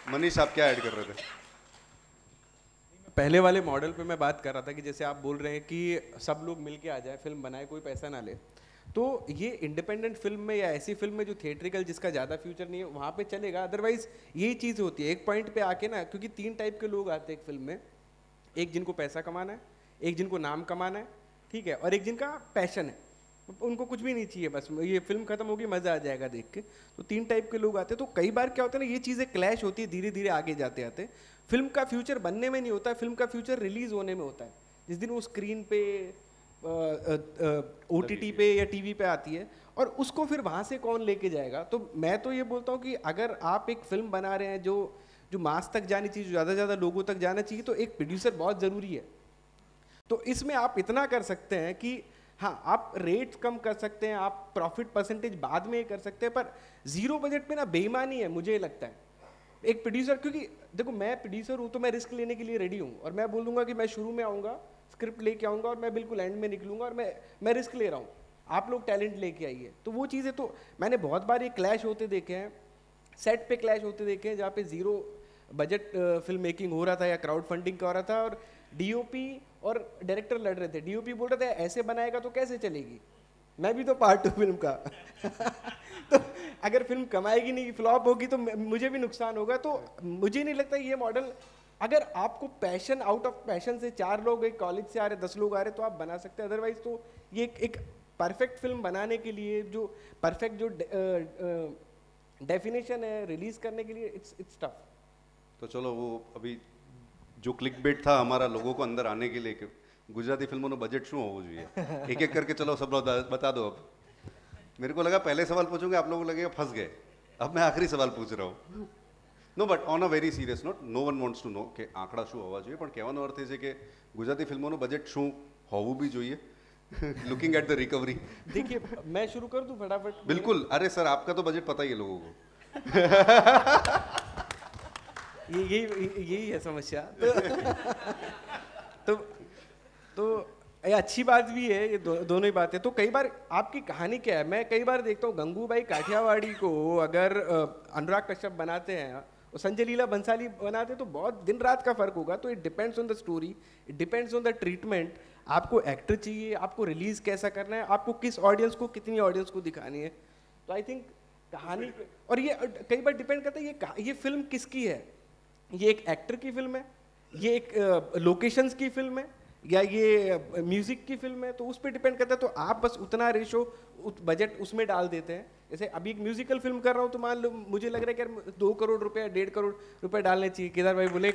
Manish आप क्या ऐड कर रहे थे पहले वाले मॉडल पे मैं बात कर रहा था कि जैसे आप बोल रहे हैं कि सब लोग मिल के आ जाए फिल्म बनाए कोई पैसा ना ले तो ये इंडिपेंडेंट फिल्म में या ऐसी फिल्म में जो थिएट्रिकल जिसका ज़्यादा फ्यूचर नहीं है वहाँ पे चलेगा अदरवाइज यही चीज़ होती है एक पॉइंट पे आके ना क्योंकि तीन टाइप के लोग आते हैं एक फिल्म में एक जिनको पैसा कमाना है एक जिनको नाम कमाना है ठीक है और एक जिनका पैशन है उनको कुछ भी नहीं चाहिए बस ये फिल्म खत्म होगी मज़ा आ जाएगा देख के तो तीन टाइप के लोग आते हैं तो कई बार क्या होता है ना ये चीज़ें क्लैश होती है धीरे धीरे आगे जाते आते फिल्म का फ्यूचर बनने में नहीं होता है फिल्म का फ्यूचर रिलीज़ होने में होता है जिस दिन वो स्क्रीन पे ओ टी टी पे या टी वी पे आती है और उसको फिर वहाँ से कौन लेके जाएगा तो मैं तो ये बोलता हूँ कि अगर आप एक फिल्म बना रहे हैं जो जो मास तक जानी चाहिए ज़्यादा से ज़्यादा लोगों तक जाना चाहिए तो एक प्रोड्यूसर बहुत ज़रूरी है तो इसमें आप इतना कर सकते हैं कि हाँ आप रेट्स कम कर सकते हैं आप प्रॉफिट परसेंटेज बाद में कर सकते हैं पर जीरो बजट में ना बेईमानी है मुझे लगता है एक प्रोड्यूसर क्योंकि देखो मैं प्रोड्यूसर हूँ तो मैं रिस्क लेने के लिए रेडी हूँ और मैं बोल दूंगा कि मैं शुरू में आऊँगा स्क्रिप्ट लेके आऊँगा और मैं बिल्कुल एंड में निकलूँगा और मैं मैं रिस्क ले रहा हूँ आप लोग टैलेंट लेके आइए तो वो चीज़ें तो मैंने बहुत बार ये क्लैश होते देखे हैं सेट पे क्लैश होते देखे हैं जहाँ पे ज़ीरो बजट फिल्म मेकिंग हो रहा था या क्राउड फंडिंग का हो रहा था और डीओपी और डायरेक्टर लड़ रहे थे डीओपी बोल रहे थे ऐसे बनाएगा तो कैसे चलेगी मैं भी तो पार्ट टू फिल्म का तो अगर फिल्म कमाएगी नहीं फ्लॉप होगी तो मुझे भी नुकसान होगा तो मुझे नहीं लगता ये मॉडल अगर आपको पैशन आउट ऑफ पैशन से चार लोग एक कॉलेज से आ रहे दस लोग आ रहे तो आप बना सकते हैं अदरवाइज तो ये एक, एक परफेक्ट फिल्म बनाने के लिए जो परफेक्ट जो डेफिनेशन है रिलीज करने के लिए इट्स इट्स टफ तो चलो वो अभी जो क्लिक बेट था हमारा लोगों को अंदर आने के लिए गुजराती फिल्मों में बजट शू हो एक एक करके चलो सब लोग बता दो अब मेरे को लगा पहले सवाल पूछूंगे आप लोगों को लगेगा फंस गए अब मैं आखिरी सवाल पूछ रहा हूँ no but on a very serious note no one wants to know के आंकड़ा शू होवा જોઈએ पर कहवा अर्थ है कि गुजराती फिल्मों ફિલ્મોનું शू શું भी be looking at the recovery देखिए मैं शुरू कर दूं फटाफट बिल्कुल अरे सर आपका तो बजट पता ही है लोगों को ये यही यही है समस्या तो तो, तो ये अच्छी बात भी है ये दो, दोनों ही बातें तो कई बार आपकी कहानी क्या है मैं कई बार देखता हूँ गंगूबाई काठियावाड़ी को अगर अनुराग कश्यप बनाते हैं और संजय लीला भंसाली बनाते तो बहुत दिन रात का फर्क होगा तो it depends on the story it depends on the treatment आपको एक्टर चाहिए आपको रिलीज कैसा करना है आपको किस ऑडियंस को कितनी ऑडियंस को दिखानी है तो आई थिंक कहानी और ये कई बार डिपेंड करता है ये ये फिल्म किसकी है ये एक एक्टर की फिल्म है ये एक लोकेशंस की फिल्म है या ये म्यूज़िक की फिल्म है तो उस पर डिपेंड करता है तो आप बस उतना रेशो उत बजट उसमें डाल देते हैं जैसे अभी एक म्यूजिकल फिल्म कर रहा हूँ तो मान लो मुझे लग रहा है कि दो करोड़ रुपया डेढ़ करोड़ रुपया डालने चाहिए केदार भाई बोले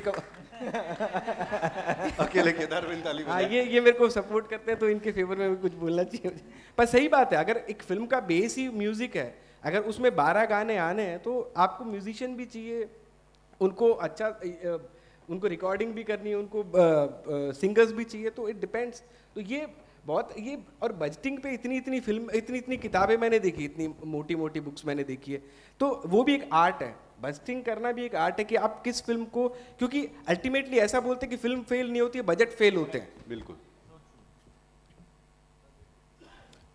अकेले केदार हाँ ये ये मेरे को सपोर्ट करते हैं तो इनके फेवर में भी कुछ बोलना चाहिए पर सही बात है अगर एक फिल्म का बेस ही म्यूज़िक है अगर उसमें बारह गाने आने हैं तो आपको म्यूजिशियन भी चाहिए उनको अच्छा उनको रिकॉर्डिंग भी करनी है उनको सिंगर्स भी चाहिए तो इट डिपेंड्स तो ये बहुत ये और बजटिंग पे इतनी इतनी फिल्म इतनी इतनी किताबें मैंने देखी इतनी मोटी मोटी बुक्स मैंने देखी है तो वो भी एक आर्ट है बजटिंग करना भी एक आर्ट है कि आप किस फिल्म को क्योंकि अल्टीमेटली ऐसा बोलते हैं कि फिल्म फेल नहीं होती है बजट फेल होते हैं बिल्कुल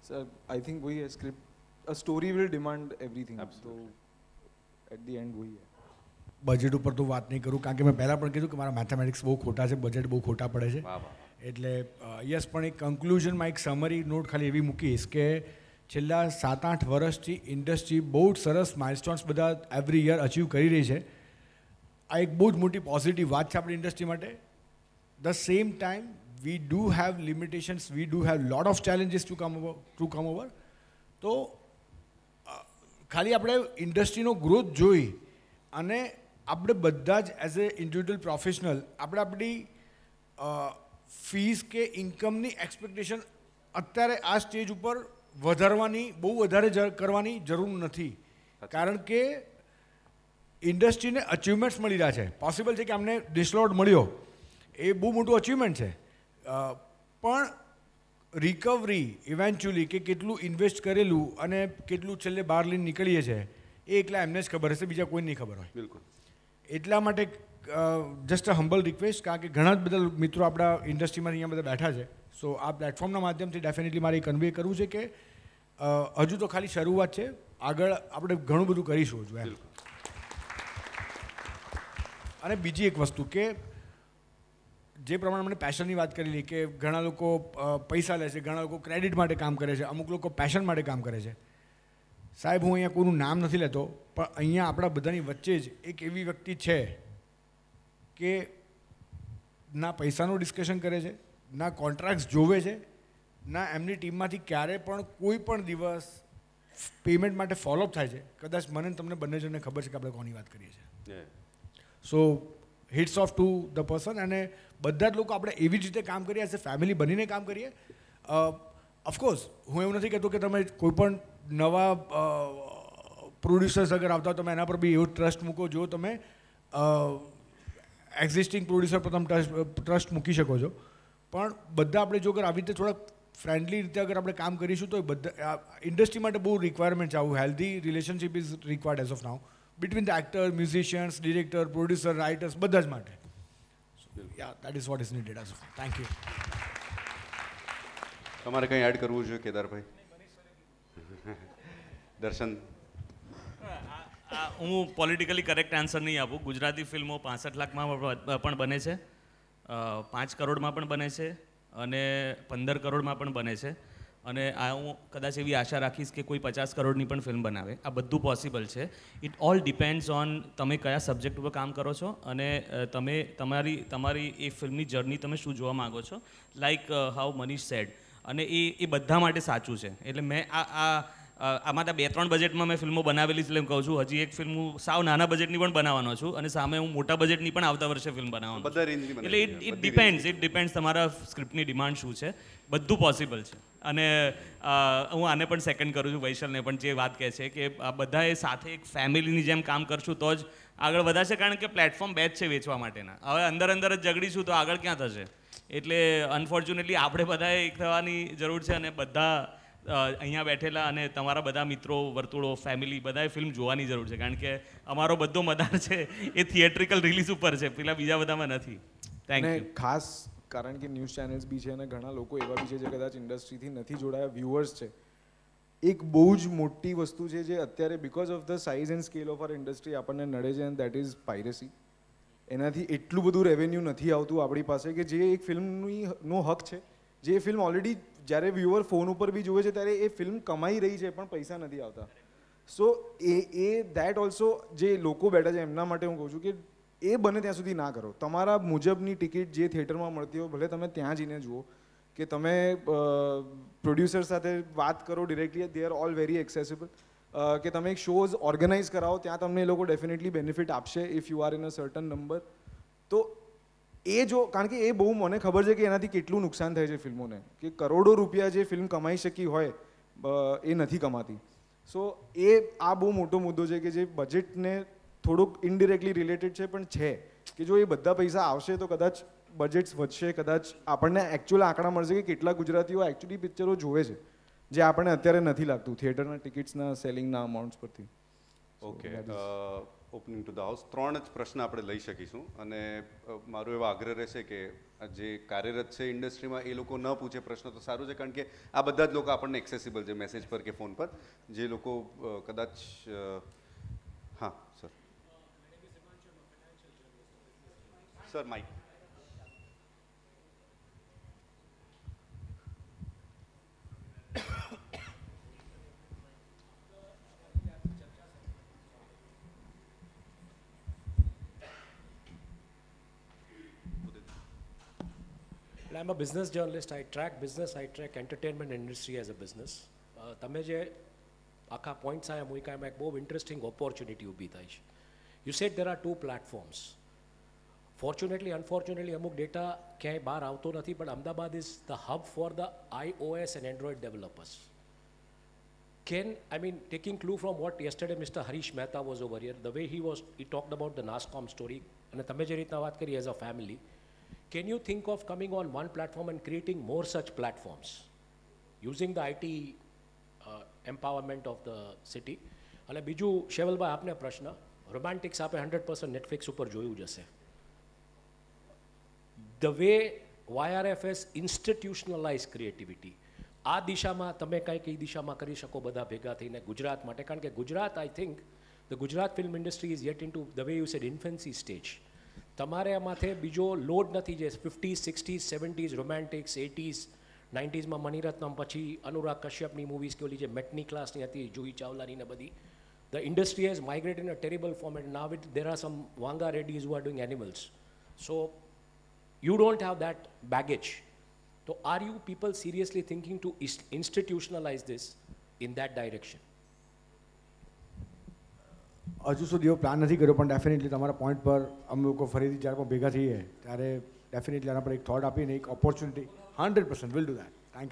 सर आई थिंक वही है script story will demand everything तो एट द एंड वही है બજેટ ઉપર તો વાત નહીં કરું કારણ કે મેં પહેલાં પણ કીધું કે મારા મેથેમેટિક્સ બહુ ખોટા છે બજેટ બહુ ખોટા પડે છે એટલે યસ પણ એક કન્ક્લુઝનમાં એક સમરી નોટ ખાલી એવી મૂકીશ કે છેલ્લા સાત આઠ વર્ષથી ઇન્ડસ્ટ્રી બહુ જ સરસ માઇલસ્ટોન્સ બધા એવરી યર અચીવ કરી રહી છે આ એક બહુ જ મોટી પોઝિટિવ વાત છે આપણી ઇન્ડસ્ટ્રી માટે the same time we do have limitations we do have lot of challenges to come over to come over તો ખાલી આપણે ઇન્ડસ્ટ્રીનો ગ્રોથ જોઈ અને આપણે બધા જ એઝ એ ઇન્ડિવિજ્યુઅલ પ્રોફેશનલ આપણે આપણી ફીસ કે ઇન્કમની એક્સપેક્ટેશન અત્યારે આ સ્ટેજ ઉપર વધારવાની બહુ વધારે કરવાની જરૂર નથી કારણ કે ઇન્ડસ્ટ્રીને અચિવમેન્ટ્સ મળી રહ્યા છે પોસિબલ છે કે અમને ડિસલોડ મળ્યો એ બહુ મોટું અચિવમેન્ટ છે પણ રિકવરી ઇવેન્ચ્યુઅલી કે કેટલું ઇન્વેસ્ટ કરેલું અને કેટલું છેલ્લે બહાર લઈને નીકળીએ છીએ એ એકલા એમને જ ખબર હશે બીજા કોઈને નહીં ખબર હોય બિલકુલ એટલા માટે જસ્ટ અ હમ્બલ રિક્વેસ્ટ કારણ કે ઘણા જ બધા મિત્રો આપણા ઇન્ડસ્ટ્રીમાં અહીંયા બધા બેઠા છે સો આ પ્લેટફોર્મના માધ્યમથી ડેફિનેટલી મારે કન્વે કરવું છે કે હજુ તો ખાલી શરૂઆત છે આગળ આપણે ઘણું બધું કરીશું હજુ એમ અને બીજી એક વસ્તુ કે જે પ્રમાણે મને પેશનની વાત કરેલી કે ઘણા લોકો પૈસા લે છે ઘણા લોકો ક્રેડિટ માટે કામ કરે છે અમુક લોકો પેશન માટે કામ કરે છે સાહેબ હું અહીંયા કોઈનું નામ નથી લેતો પણ અહીંયા આપણા બધાની વચ્ચે જ એક એવી વ્યક્તિ છે કે ના પૈસાનું ડિસ્કશન કરે છે ના કોન્ટ્રાક્ટ્સ જોવે છે ના એમની ટીમમાંથી ક્યારે પણ કોઈ પણ દિવસ પેમેન્ટ માટે ફોલોઅપ થાય છે કદાચ મને તમને બંને જણને ખબર છે કે આપણે કોની વાત કરીએ છીએ so hits of to the person અને બધા જ લોકો આપણે એવી જ રીતે કામ કરીએ એઝ એ ફેમિલી બનીને કામ કરીએ ઓફકોર્સ હું એવું નથી કહેતો કે તમે કોઈ પણ નવા પ્રોડ્યુસર્સ અગર આવતા તમે એના પર બી એવો ટ્રસ્ટ મૂકો જો તમે એક્ઝિસ્ટિંગ પ્રોડ્યુસર પર તમે ટ્રસ્ટ મૂકી શકો છો પણ બધા આપણે જો અગર આવી રીતે થોડા ફ્રેન્ડલી રીતે અગર આપણે કામ કરીશું તો બધા ઇન્ડસ્ટ્રી માટે બહુ રિક્વાયરમેન્ટ છે આવું healthy relationship is required as of now between the actor musicians director producer writers બધા જ માટે યા that is what is needed as of thank you તમારે કંઈ એડ કરવું જોઈએ કેદારભાઈ દર્શન હું પોલિટિકલી કરેક્ટ આન્સર નહીં આપું ગુજરાતી ફિલ્મો પાસઠ લાખમાં પણ બને છે પાંચ કરોડમાં પણ બને છે અને પંદર કરોડમાં પણ બને છે અને આ હું કદાચ એવી આશા રાખીશ કે કોઈ પચાસ કરોડની પણ ફિલ્મ બનાવે આ બધું પોસિબલ છે ઇટ ઓલ ડિપેન્ડ્સ ઓન તમે કયા સબ્જેક્ટ ઉપર કામ કરો છો અને તમે તમારી તમારી એ ફિલ્મની જર્ની તમે શું જોવા માગો છો લાઈક હાઉ મનીષ સેડ અને એ એ બધા માટે સાચું છે એટલે મેં આ આ આમાં બે ત્રણ બજેટમાં મેં ફિલ્મો બનાવેલી છે એમ કહું છું હજી એક ફિલ્મ સાવ નાના બજેટની પણ બનાવવાનો છું અને સામે હું મોટા બજેટની પણ આવતા વર્ષે ફિલ્મ બનાવવાનો એટલે it it depends it depends તમારા સ્ક્રિપ્ટની ડિમાન્ડ શું છે બધું પોસિબલ છે અને હું આને પણ સેકન્ડ કરું છું વૈશલને પણ જે વાત કહે છે કે આ બધાએ સાથે એક ફેમિલીની જેમ કામ કરશું તો જ આગળ વધારશે કારણ કે પ્લેટફોર્મ બે જ છે વેચવા માટેના હવે અંદર અંદર જ ઝઘડીશું તો આગળ ક્યાં થશે એટલે અનફોર્ચ્યુનેટલી આપણે બધાએ એક થવાની જરૂર છે અને બધા અહીંયા બેઠેલા અને તમારા બધા મિત્રો વર્તુળો ફેમિલી બધાએ ફિલ્મ જોવાની જરૂર છે કારણ કે અમારો બધો મદાર છે એ થિયેટ્રિકલ રિલીઝ ઉપર છે પેલા બીજા બધામાં નથી થેન્ક યુ ખાસ કારણ કે ન્યૂઝ ચેનલ્સ બી છે અને ઘણા લોકો એવા બી છે જે કદાચ ઇન્ડસ્ટ્રીથી નથી જોડાયા વ્યુઅર્સ છે એક બહુ જ મોટી વસ્તુ છે જે અત્યારે because of the size and scale of our industry આપણને નડે છે એન્ડ દેટ ઇઝ પાયરેસી એનાથી એટલું બધું રેવન્યુ નથી આવતું આપણી પાસે કે જે એક ફિલ્મની નો હક છે જે ફિલ્મ ઓલરેડી જ્યારે વ્યુઅર ફોન ઉપર બી જુએ છે ત્યારે એ ફિલ્મ કમાઈ રહી છે પણ પૈસા નથી આવતા સો એ એ દેટ ઓલ્સો જે લોકો બેઠા છે એમના માટે હું કહું છું કે એ બને ત્યાં સુધી ના કરો તમારા મુજબની ટિકિટ જે થિયેટરમાં મળતી હોય ભલે તમે ત્યાં જઈને જુઓ કે તમે પ્રોડ્યુસર સાથે વાત કરો directly they are all very accessible કે તમે એક શોઝ ઓર્ગેનાઇઝ કરાવો ત્યાં તમને એ લોકો ડેફિનેટલી બેનિફિટ આપશે if you are in a certain number તો એ જો કારણ કે એ બહુ મને ખબર છે કે એનાથી કેટલું નુકસાન થાય છે ફિલ્મોને કે કરોડો રૂપિયા જે ફિલ્મ કમાઈ શકી હોય એ નથી કમાતી સો એ આ બહુ મોટો મુદ્દો છે કે જે બજેટને થોડુંક ઇનડિરેક્ટલી રિલેટેડ છે પણ છે કે જો એ બધા પૈસા આવશે તો કદાચ બજેટ્સ વધશે કદાચ આપણને એકચ્યુઅલ આંકડા મળશે કે કેટલા ગુજરાતીઓ એકચ્યુઅલી પિક્ચરો જોવે છે જે આપણને અત્યારે નથી લાગતું થિયેટરના ટિકિટ્સના સેલિંગના અમાઉન્ટ્સ પરથી okay opening to the house ત્રણ જ પ્રશ્ન આપણે લઈ શકીશું અને મારો એવો આગ્રહ રહેશે કે જે કાર્યરત છે ઇન્ડસ્ટ્રીમાં એ લોકો ન પૂછે પ્રશ્ન તો સારું છે કારણ કે આ બધા જ લોકો આપણને એક્સેસિબલ છે મેસેજ પર કે ફોન પર જે લોકો કદાચ હા સર સર માઇક એટલે I am a business journalist I track business I track entertainment industry as a business તમે જે આખા પોઈન્ટ્સ આયા મૂક્યા એમાં એક બહુ ઇન્ટરેસ્ટિંગ ઓપોર્ચ્યુનિટી ઊભી થાય છે you set there are two platforms fortunately unfortunately અમુક ડેટા ક્યાંય બહાર આવતો નથી પણ Ahmedabad is the hub for the iOS and android developers can, I mean, taking clue from what yesterday Mr. Harish Mehta was over here, the way he was, he talked about the NASCOM story, અને તમે જે રીતના વાત કરી as a family can you think of coming on one platform and creating more such platforms using the IT uh, empowerment of the અને બીજું શેવલભાઈ આપને પ્રશ્ન રોમેન્ટિક્સ આપે હંડ્રેડ પર્સન્ટ નેટફ્લિક્સ ઉપર જોયું જશે the way YRF's institutionalise creativity આ દિશામાં તમે કંઈક એ દિશામાં કરી શકો બધા ભેગા થઈને ગુજરાત માટે કારણ કે Gujarat I think the Gujarat film industry is yet in to the way you said infancy stage તમારે આ બીજો લોડ નથી જે fifty sixties seventies romantics eighties નાઇન્ટીઝમાં મણિરત્નમ પછી અનુરાગ કશ્યપની મૂવીઝ કે ઓલી જે મેટની ક્લાસની હતી જુહી ચાવલાની ને બધી the industry has migrate in a terrible form and now it there are some Vanga Reddys who are doing animals so you don't have that baggage તો are you people seriously thinking to institutionalise this in that direction हजू सुधी plan नहीं करो definitely પણ definitely તમારા point પર અમે લોકો ફરીથી જ્યારે तरह डेफिनेटली एक थॉट ડેફિનેટલી આના પર એક થોટ આપીને એક opportunity hundred percent will do that thank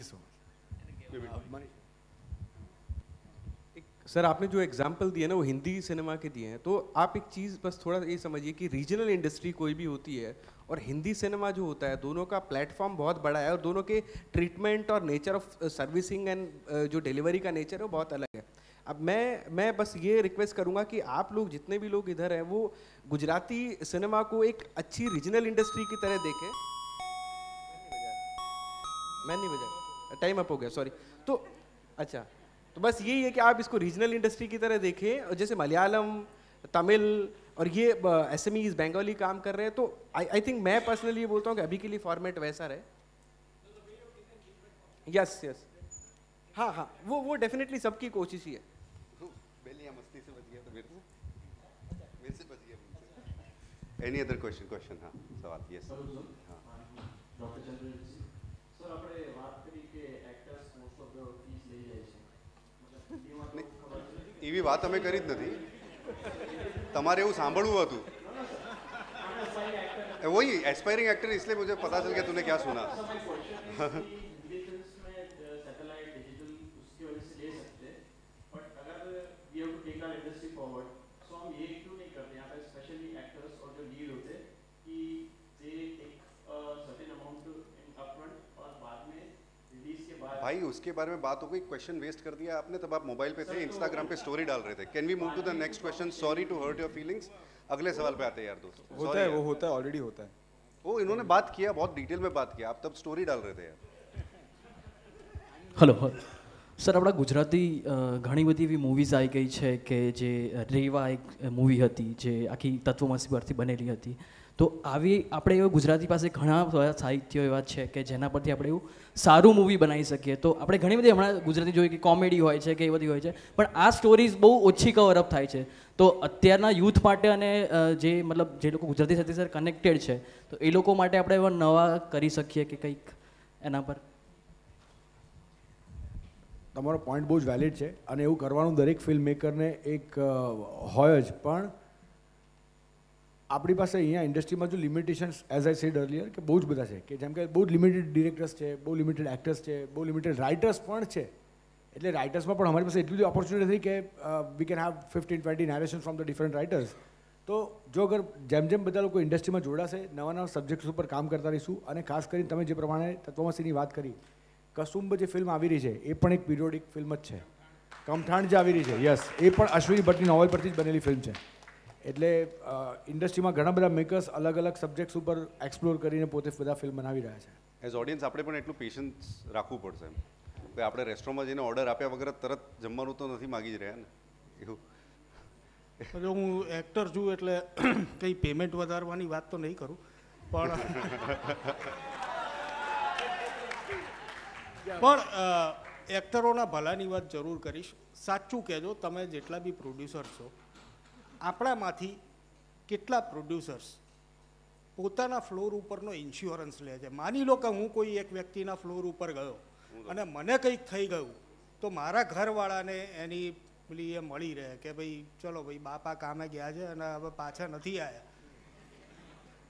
sir आपने जो एग्जाम्पल दिए ना वो हिंदी सिनेमा के दिए हैं तो आप एक चीज़ बस थोड़ा ये समझिए कि रीजनल इंडस्ट्री कोई भी होती है और हिंदी सिनेमा जो होता है दोनों का प्लेटफॉर्म बहुत बड़ा है और दोनों के ट्रीटमेंट और नेचर ऑफ सर्विसिंग एंड जो डिलीवरी का नेचर है वो बहुत अलग है अब मैं मैं बस ये रिक्वेस्ट करूंगा कि आप लोग जितने भी लोग इधर हैं वो गुजराती सिनेमा को एक अच्छी रीजनल इंडस्ट्री की तरह देखें मैं नहीं बजा टाइम अप हो गया सॉरी तो अच्छा तो बस यही है कि आप इसको रीजनल इंडस्ट्री की तरह देखें और जैसे मलयालम तमिल और ये एस एम ईज बंगाली काम कर रहे हैं तो आई आई थिंक मैं पर्सनली ये बोलता हूँ कि अभी के लिए फॉर्मेट वैसा रहे यस यस हाँ हाँ वो वो डेफिनेटली सबकी कोशिश ही है पहले यहाँ मस्ती से बच गया तो मेरे से मेरे से बच गया एनी अदर क्वेश्चन क्वेश्चन हाँ सवाल यस हाँ ડોક્ટર ચંદ્રજી સર આપણે વાત કરી કે actors most of the fees લઈ જાય છે એવી વાત અમે કરી જ નથી તમારે એવું સાંભળવું હતું वही एस्पायरिंग एक्टर इसलिए मुझे पता चल गया तूने क्या सुना भाई उसके बारे में बात हो गई क्वेश्चन वेस्ट कर दिया आपने तब आप मोबाइल पे थे इंस्टाग्राम तो पे स्टोरी डाल रहे थे can we move to the next question sorry to hurt your feelings अगले सवाल पे आते हैं यार दोस्तों होता है वो होता है ऑलरेडी होता है वो इन्होंने बात किया बहुत डिटेल में बात किया आप तब स्टोरी डाल रहे थे यार हेलो हाँ। સર આપણા ગુજરાતી ઘણી બધી એવી મૂવીઝ આવી ગઈ છે કે જે રેવા એક મૂવી હતી જે આખી તત્વમસી પરથી બનેલી હતી તો આવી આપણે એવા ગુજરાતી પાસે ઘણા સાહિત્યો એવા છે કે જેના પરથી આપણે એવું સારું મૂવી બનાવી શકીએ તો આપણે ઘણી બધી હમણાં ગુજરાતી જોઈએ કે કોમેડી હોય છે કે એ બધી હોય છે પણ આ સ્ટોરીઝ બહુ ઓછી કવરઅપ થાય છે તો અત્યારના યુથ માટે અને જે મતલબ જે લોકો ગુજરાતી સાથે સર કનેક્ટેડ છે તો એ લોકો માટે આપણે એવા નવા કરી શકીએ કે કંઈક એના પર તમારો પોઈન્ટ બહુ જ વેલિડ છે અને એવું કરવાનું દરેક ફિલ્મ મેકરને એક હોય જ પણ આપણી પાસે અહીંયા ઇન્ડસ્ટ્રીમાં જો limitations as I said earlier કે બહુ જ બધા છે કે જેમ કે બહુ લિમિટેડ ડિરેક્ટર્સ છે બહુ લિમિટેડ એક્ટર્સ છે બહુ લિમિટેડ રાઇટર્સ પણ છે એટલે રાઇટર્સમાં પણ અમારી પાસે એટલી બધી ઓપોર્ચ્યુનિટી નથી કે we can have fifteen twenty narration from the different writers તો જો અગર જેમ જેમ બધા લોકો ઇન્ડસ્ટ્રીમાં જોડાશે નવા નવા સબ્જેક્ટ્સ ઉપર કામ કરતા રહીશું અને ખાસ કરીને તમે જે પ્રમાણે તત્વમસીની વાત કરી કસુંબ જે ફિલ્મ આવી રહી છે એ પણ એક પિરિયોડિક ફિલ્મ જ છે કમઠાણ જે આવી રહી છે યસ એ પણ અશ્વિની ભટ્ટની નોવેલ પરથી જ બનેલી ફિલ્મ છે એટલે ઇન્ડસ્ટ્રીમાં ઘણા બધા મેકર્સ અલગ અલગ સબ્જેક્ટ્સ ઉપર એક્સપ્લોર કરીને પોતે બધા ફિલ્મ બનાવી રહ્યા છે એઝ ઓડિયન્સ આપણે પણ એટલું પેશન્સ રાખવું પડશે એમ કે આપણે રેસ્ટોરન્ટમાં જઈને ઓર્ડર આપ્યા વગર તરત જમવાનું તો નથી માગી જ રહ્યા ને એવું જો હું એક્ટર છું એટલે કંઈ પેમેન્ટ વધારવાની વાત તો નહીં કરું પણ પણ એક્ટરોના ભલાની વાત જરૂર કરીશ સાચું કહેજો તમે જેટલા બી પ્રોડ્યુસર છો આપણામાંથી કેટલા પ્રોડ્યુસર્સ પોતાના ફ્લોર ઉપરનો ઇન્સ્યોરન્સ લે છે માની લો કે હું કોઈ એક વ્યક્તિના ફ્લોર ઉપર ગયો અને મને કંઈક થઈ ગયું તો મારા ઘરવાળાને એની પેલી એ મળી રહે કે ભાઈ ચલો ભાઈ બાપા કામે ગયા છે અને હવે પાછા નથી આવ્યા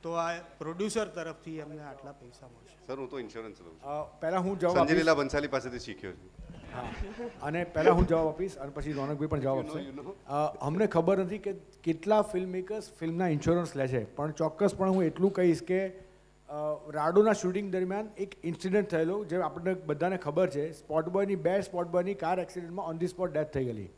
તો આ પ્રોડ્યુસર તરફથી એમને આટલા પૈસા મળશે સર હું તો ઇન્સ્યોરન્સ લઉં પહેલાં હું જવાબ સંજય લીલા બંસાલી પાસેથી શીખ્યો છું અને પહેલાં હું જવાબ આપીશ અને પછી રોનકભાઈ પણ જવાબ આપશે અમને ખબર નથી કે કેટલા ફિલ્મ મેકર્સ ફિલ્મના ઇન્સ્યોરન્સ લે છે પણ ચોક્કસ પણ હું એટલું કહીશ કે રાડોના શૂટિંગ દરમિયાન એક ઇન્સિડન્ટ થયેલો જે આપણને બધાને ખબર છે સ્પોટ બોયની બે સ્પોટ બોયની કાર એક્સિડન્ટમાં ઓન ધી સ્પોટ ડેથ થઈ ગયેલી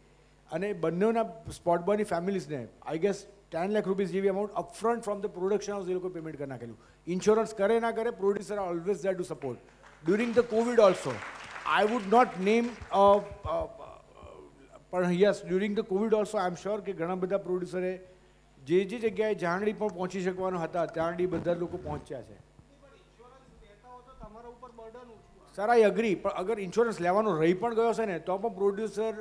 અને બંનેના સ્પોટ બોયની ફેમિલીઝને I guess ten lakh rupees જેવી amount upfront from the production house એ લોકો પેમેન્ટ કરી નાખેલું ઇન્સ્યોરન્સ કરે ના કરે producer are always there to support during the Covid also I would not name, uh, uh, પણ yes during the Covid also I am sure કે ઘણા બધા પ્રોડ્યુસરે જે જે જગ્યાએ જાણડી પણ પહોંચી શકવાના હતા ત્યાંડી બધા લોકો પહોંચ્યા છે સર આઈ અગ્રી પણ અગર ઇન્સ્યોરન્સ લેવાનો રહી પણ ગયો છે ને તો પણ પ્રોડ્યુસર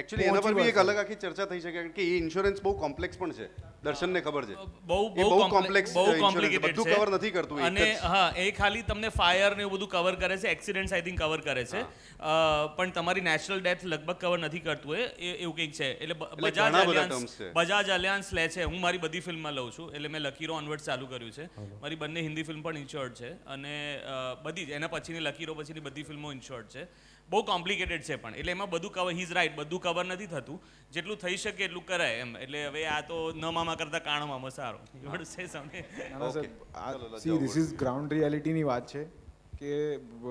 એકચ્યુઅલી એના પર બી એક અલગ આખી ચર્ચા થઈ શકે કારણ કે એ ઇન્સ્યોરન્સ બહુ કોમ્પ્લેક્સ પણ છે દર્શનને ખબર છે બહુ બહુ કોમ્પ્લેક્સ બહુ કોમ્પ્લિકેટેડ બધું કવર નથી કરતું અને હા એ ખાલી તમને ફાયર ને બધું કવર કરે છે એક્સિડન્ટ્સ આઈ થિંક કવર કરે છે પણ તમારી નેશનલ ડેથ લગભગ કવર નથી કરતું એ એવું કંઈક છે એટલે બજાજ એલિયન્સ બજાજ અલિયાન્સ લે છે હું મારી બધી ફિલ્મમાં લઉં છું એટલે મેં લકીરો ઓનવર્ડ ચાલુ કર્યું છે મારી બંને હિન્દી ફિલ્મ પણ ઇન્સ્યોર્ડ છે અને બધી જ એના પછીની લકીરો પછીની બધી ફિલ્મો ઇન્સ્યોર્ડ છે બહુ કોમ્પ્લિકેટેડ છે પણ એટલે એમાં બધું કવર હિઝ રાઇટ બધું કવર નથી થતું જેટલું થઈ શકે એટલું કરાય એમ એટલે હવે આ તો ન મામા કરતા કાણો મામા સારો સી ધીસ ઇઝ ગ્રાઉન્ડ રિયાલિટીની વાત છે કે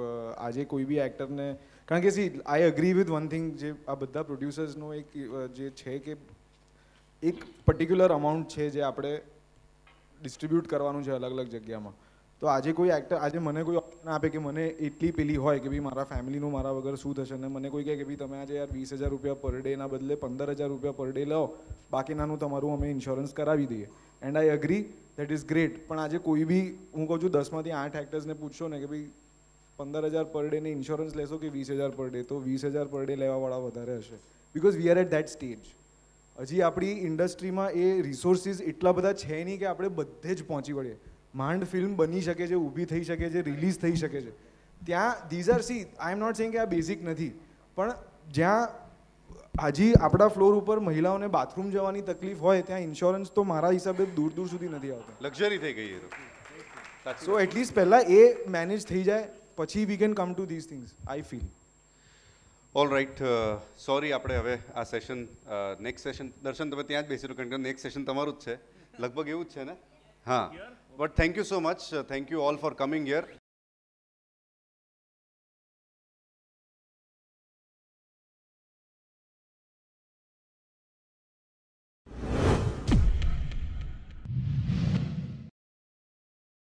આજે કોઈ બી એક્ટરને કારણ કે see I agree with one thing જે આ બધા પ્રોડ્યુસર્સનો એક જે છે કે એક પર્ટિક્યુલર અમાઉન્ટ છે જે આપણે ડિસ્ટ્રીબ્યુટ કરવાનું છે અલગ અલગ જગ્યામાં તો આજે કોઈ એક્ટર આજે મને કોઈ ઓપ્શન આપે કે મને એટલી પેલી હોય કે ભાઈ મારા ફેમિલીનું મારા વગર શું થશે ને મને કોઈ કહે કે ભાઈ તમે આજે યાર વીસ હજાર રૂપિયા પર ડેના બદલે પંદર હજાર રૂપિયા પર ડે લો બાકીનાનું તમારું અમે ઇન્સ્યોરન્સ કરાવી દઈએ and I agree that is great પણ આજે કોઈ બી હું કહું છું દસમાંથી આઠ એક્ટર્સને પૂછશો ને કે ભાઈ પંદર હજાર પર ડેને ઇન્સ્યોરન્સ લેશો કે વીસ હજાર પર ડે તો વીસ હજાર પર ડે લેવાવાળા વધારે હશે because we are at that stage હજી આપણી ઇન્ડસ્ટ્રીમાં એ રિસોર્સિસ એટલા બધા છે નહીં કે આપણે બધે જ પહોંચી વળીએ માંડ ફિલ્મ બની શકે છે ઊભી થઈ શકે છે રિલીઝ થઈ શકે છે ત્યાં these are see I am not saying કે આ બેઝિક નથી પણ જ્યાં હજી આપણા ફ્લોર ઉપર મહિલાઓને બાથરૂમ જવાની તકલીફ હોય ત્યાં ઇન્સ્યોરન્સ તો મારા હિસાબે દૂર દૂર સુધી નથી આવતો લક્ઝરી થઈ ગઈ તો સો એટલીસ્ટ પહેલાં એ મેનેજ થઈ જાય પછી we can come to these things I feel all right sorry આપણે હવે આ સેશન નેક્સ્ટ સેશન દર્શન તમે ત્યાં જ બેસી રહ્યો કારણ કે નેક્સ્ટ સેશન તમારું જ છે લગભગ એવું જ છે ને હા But thank you so much. Uh, thank you all for coming here.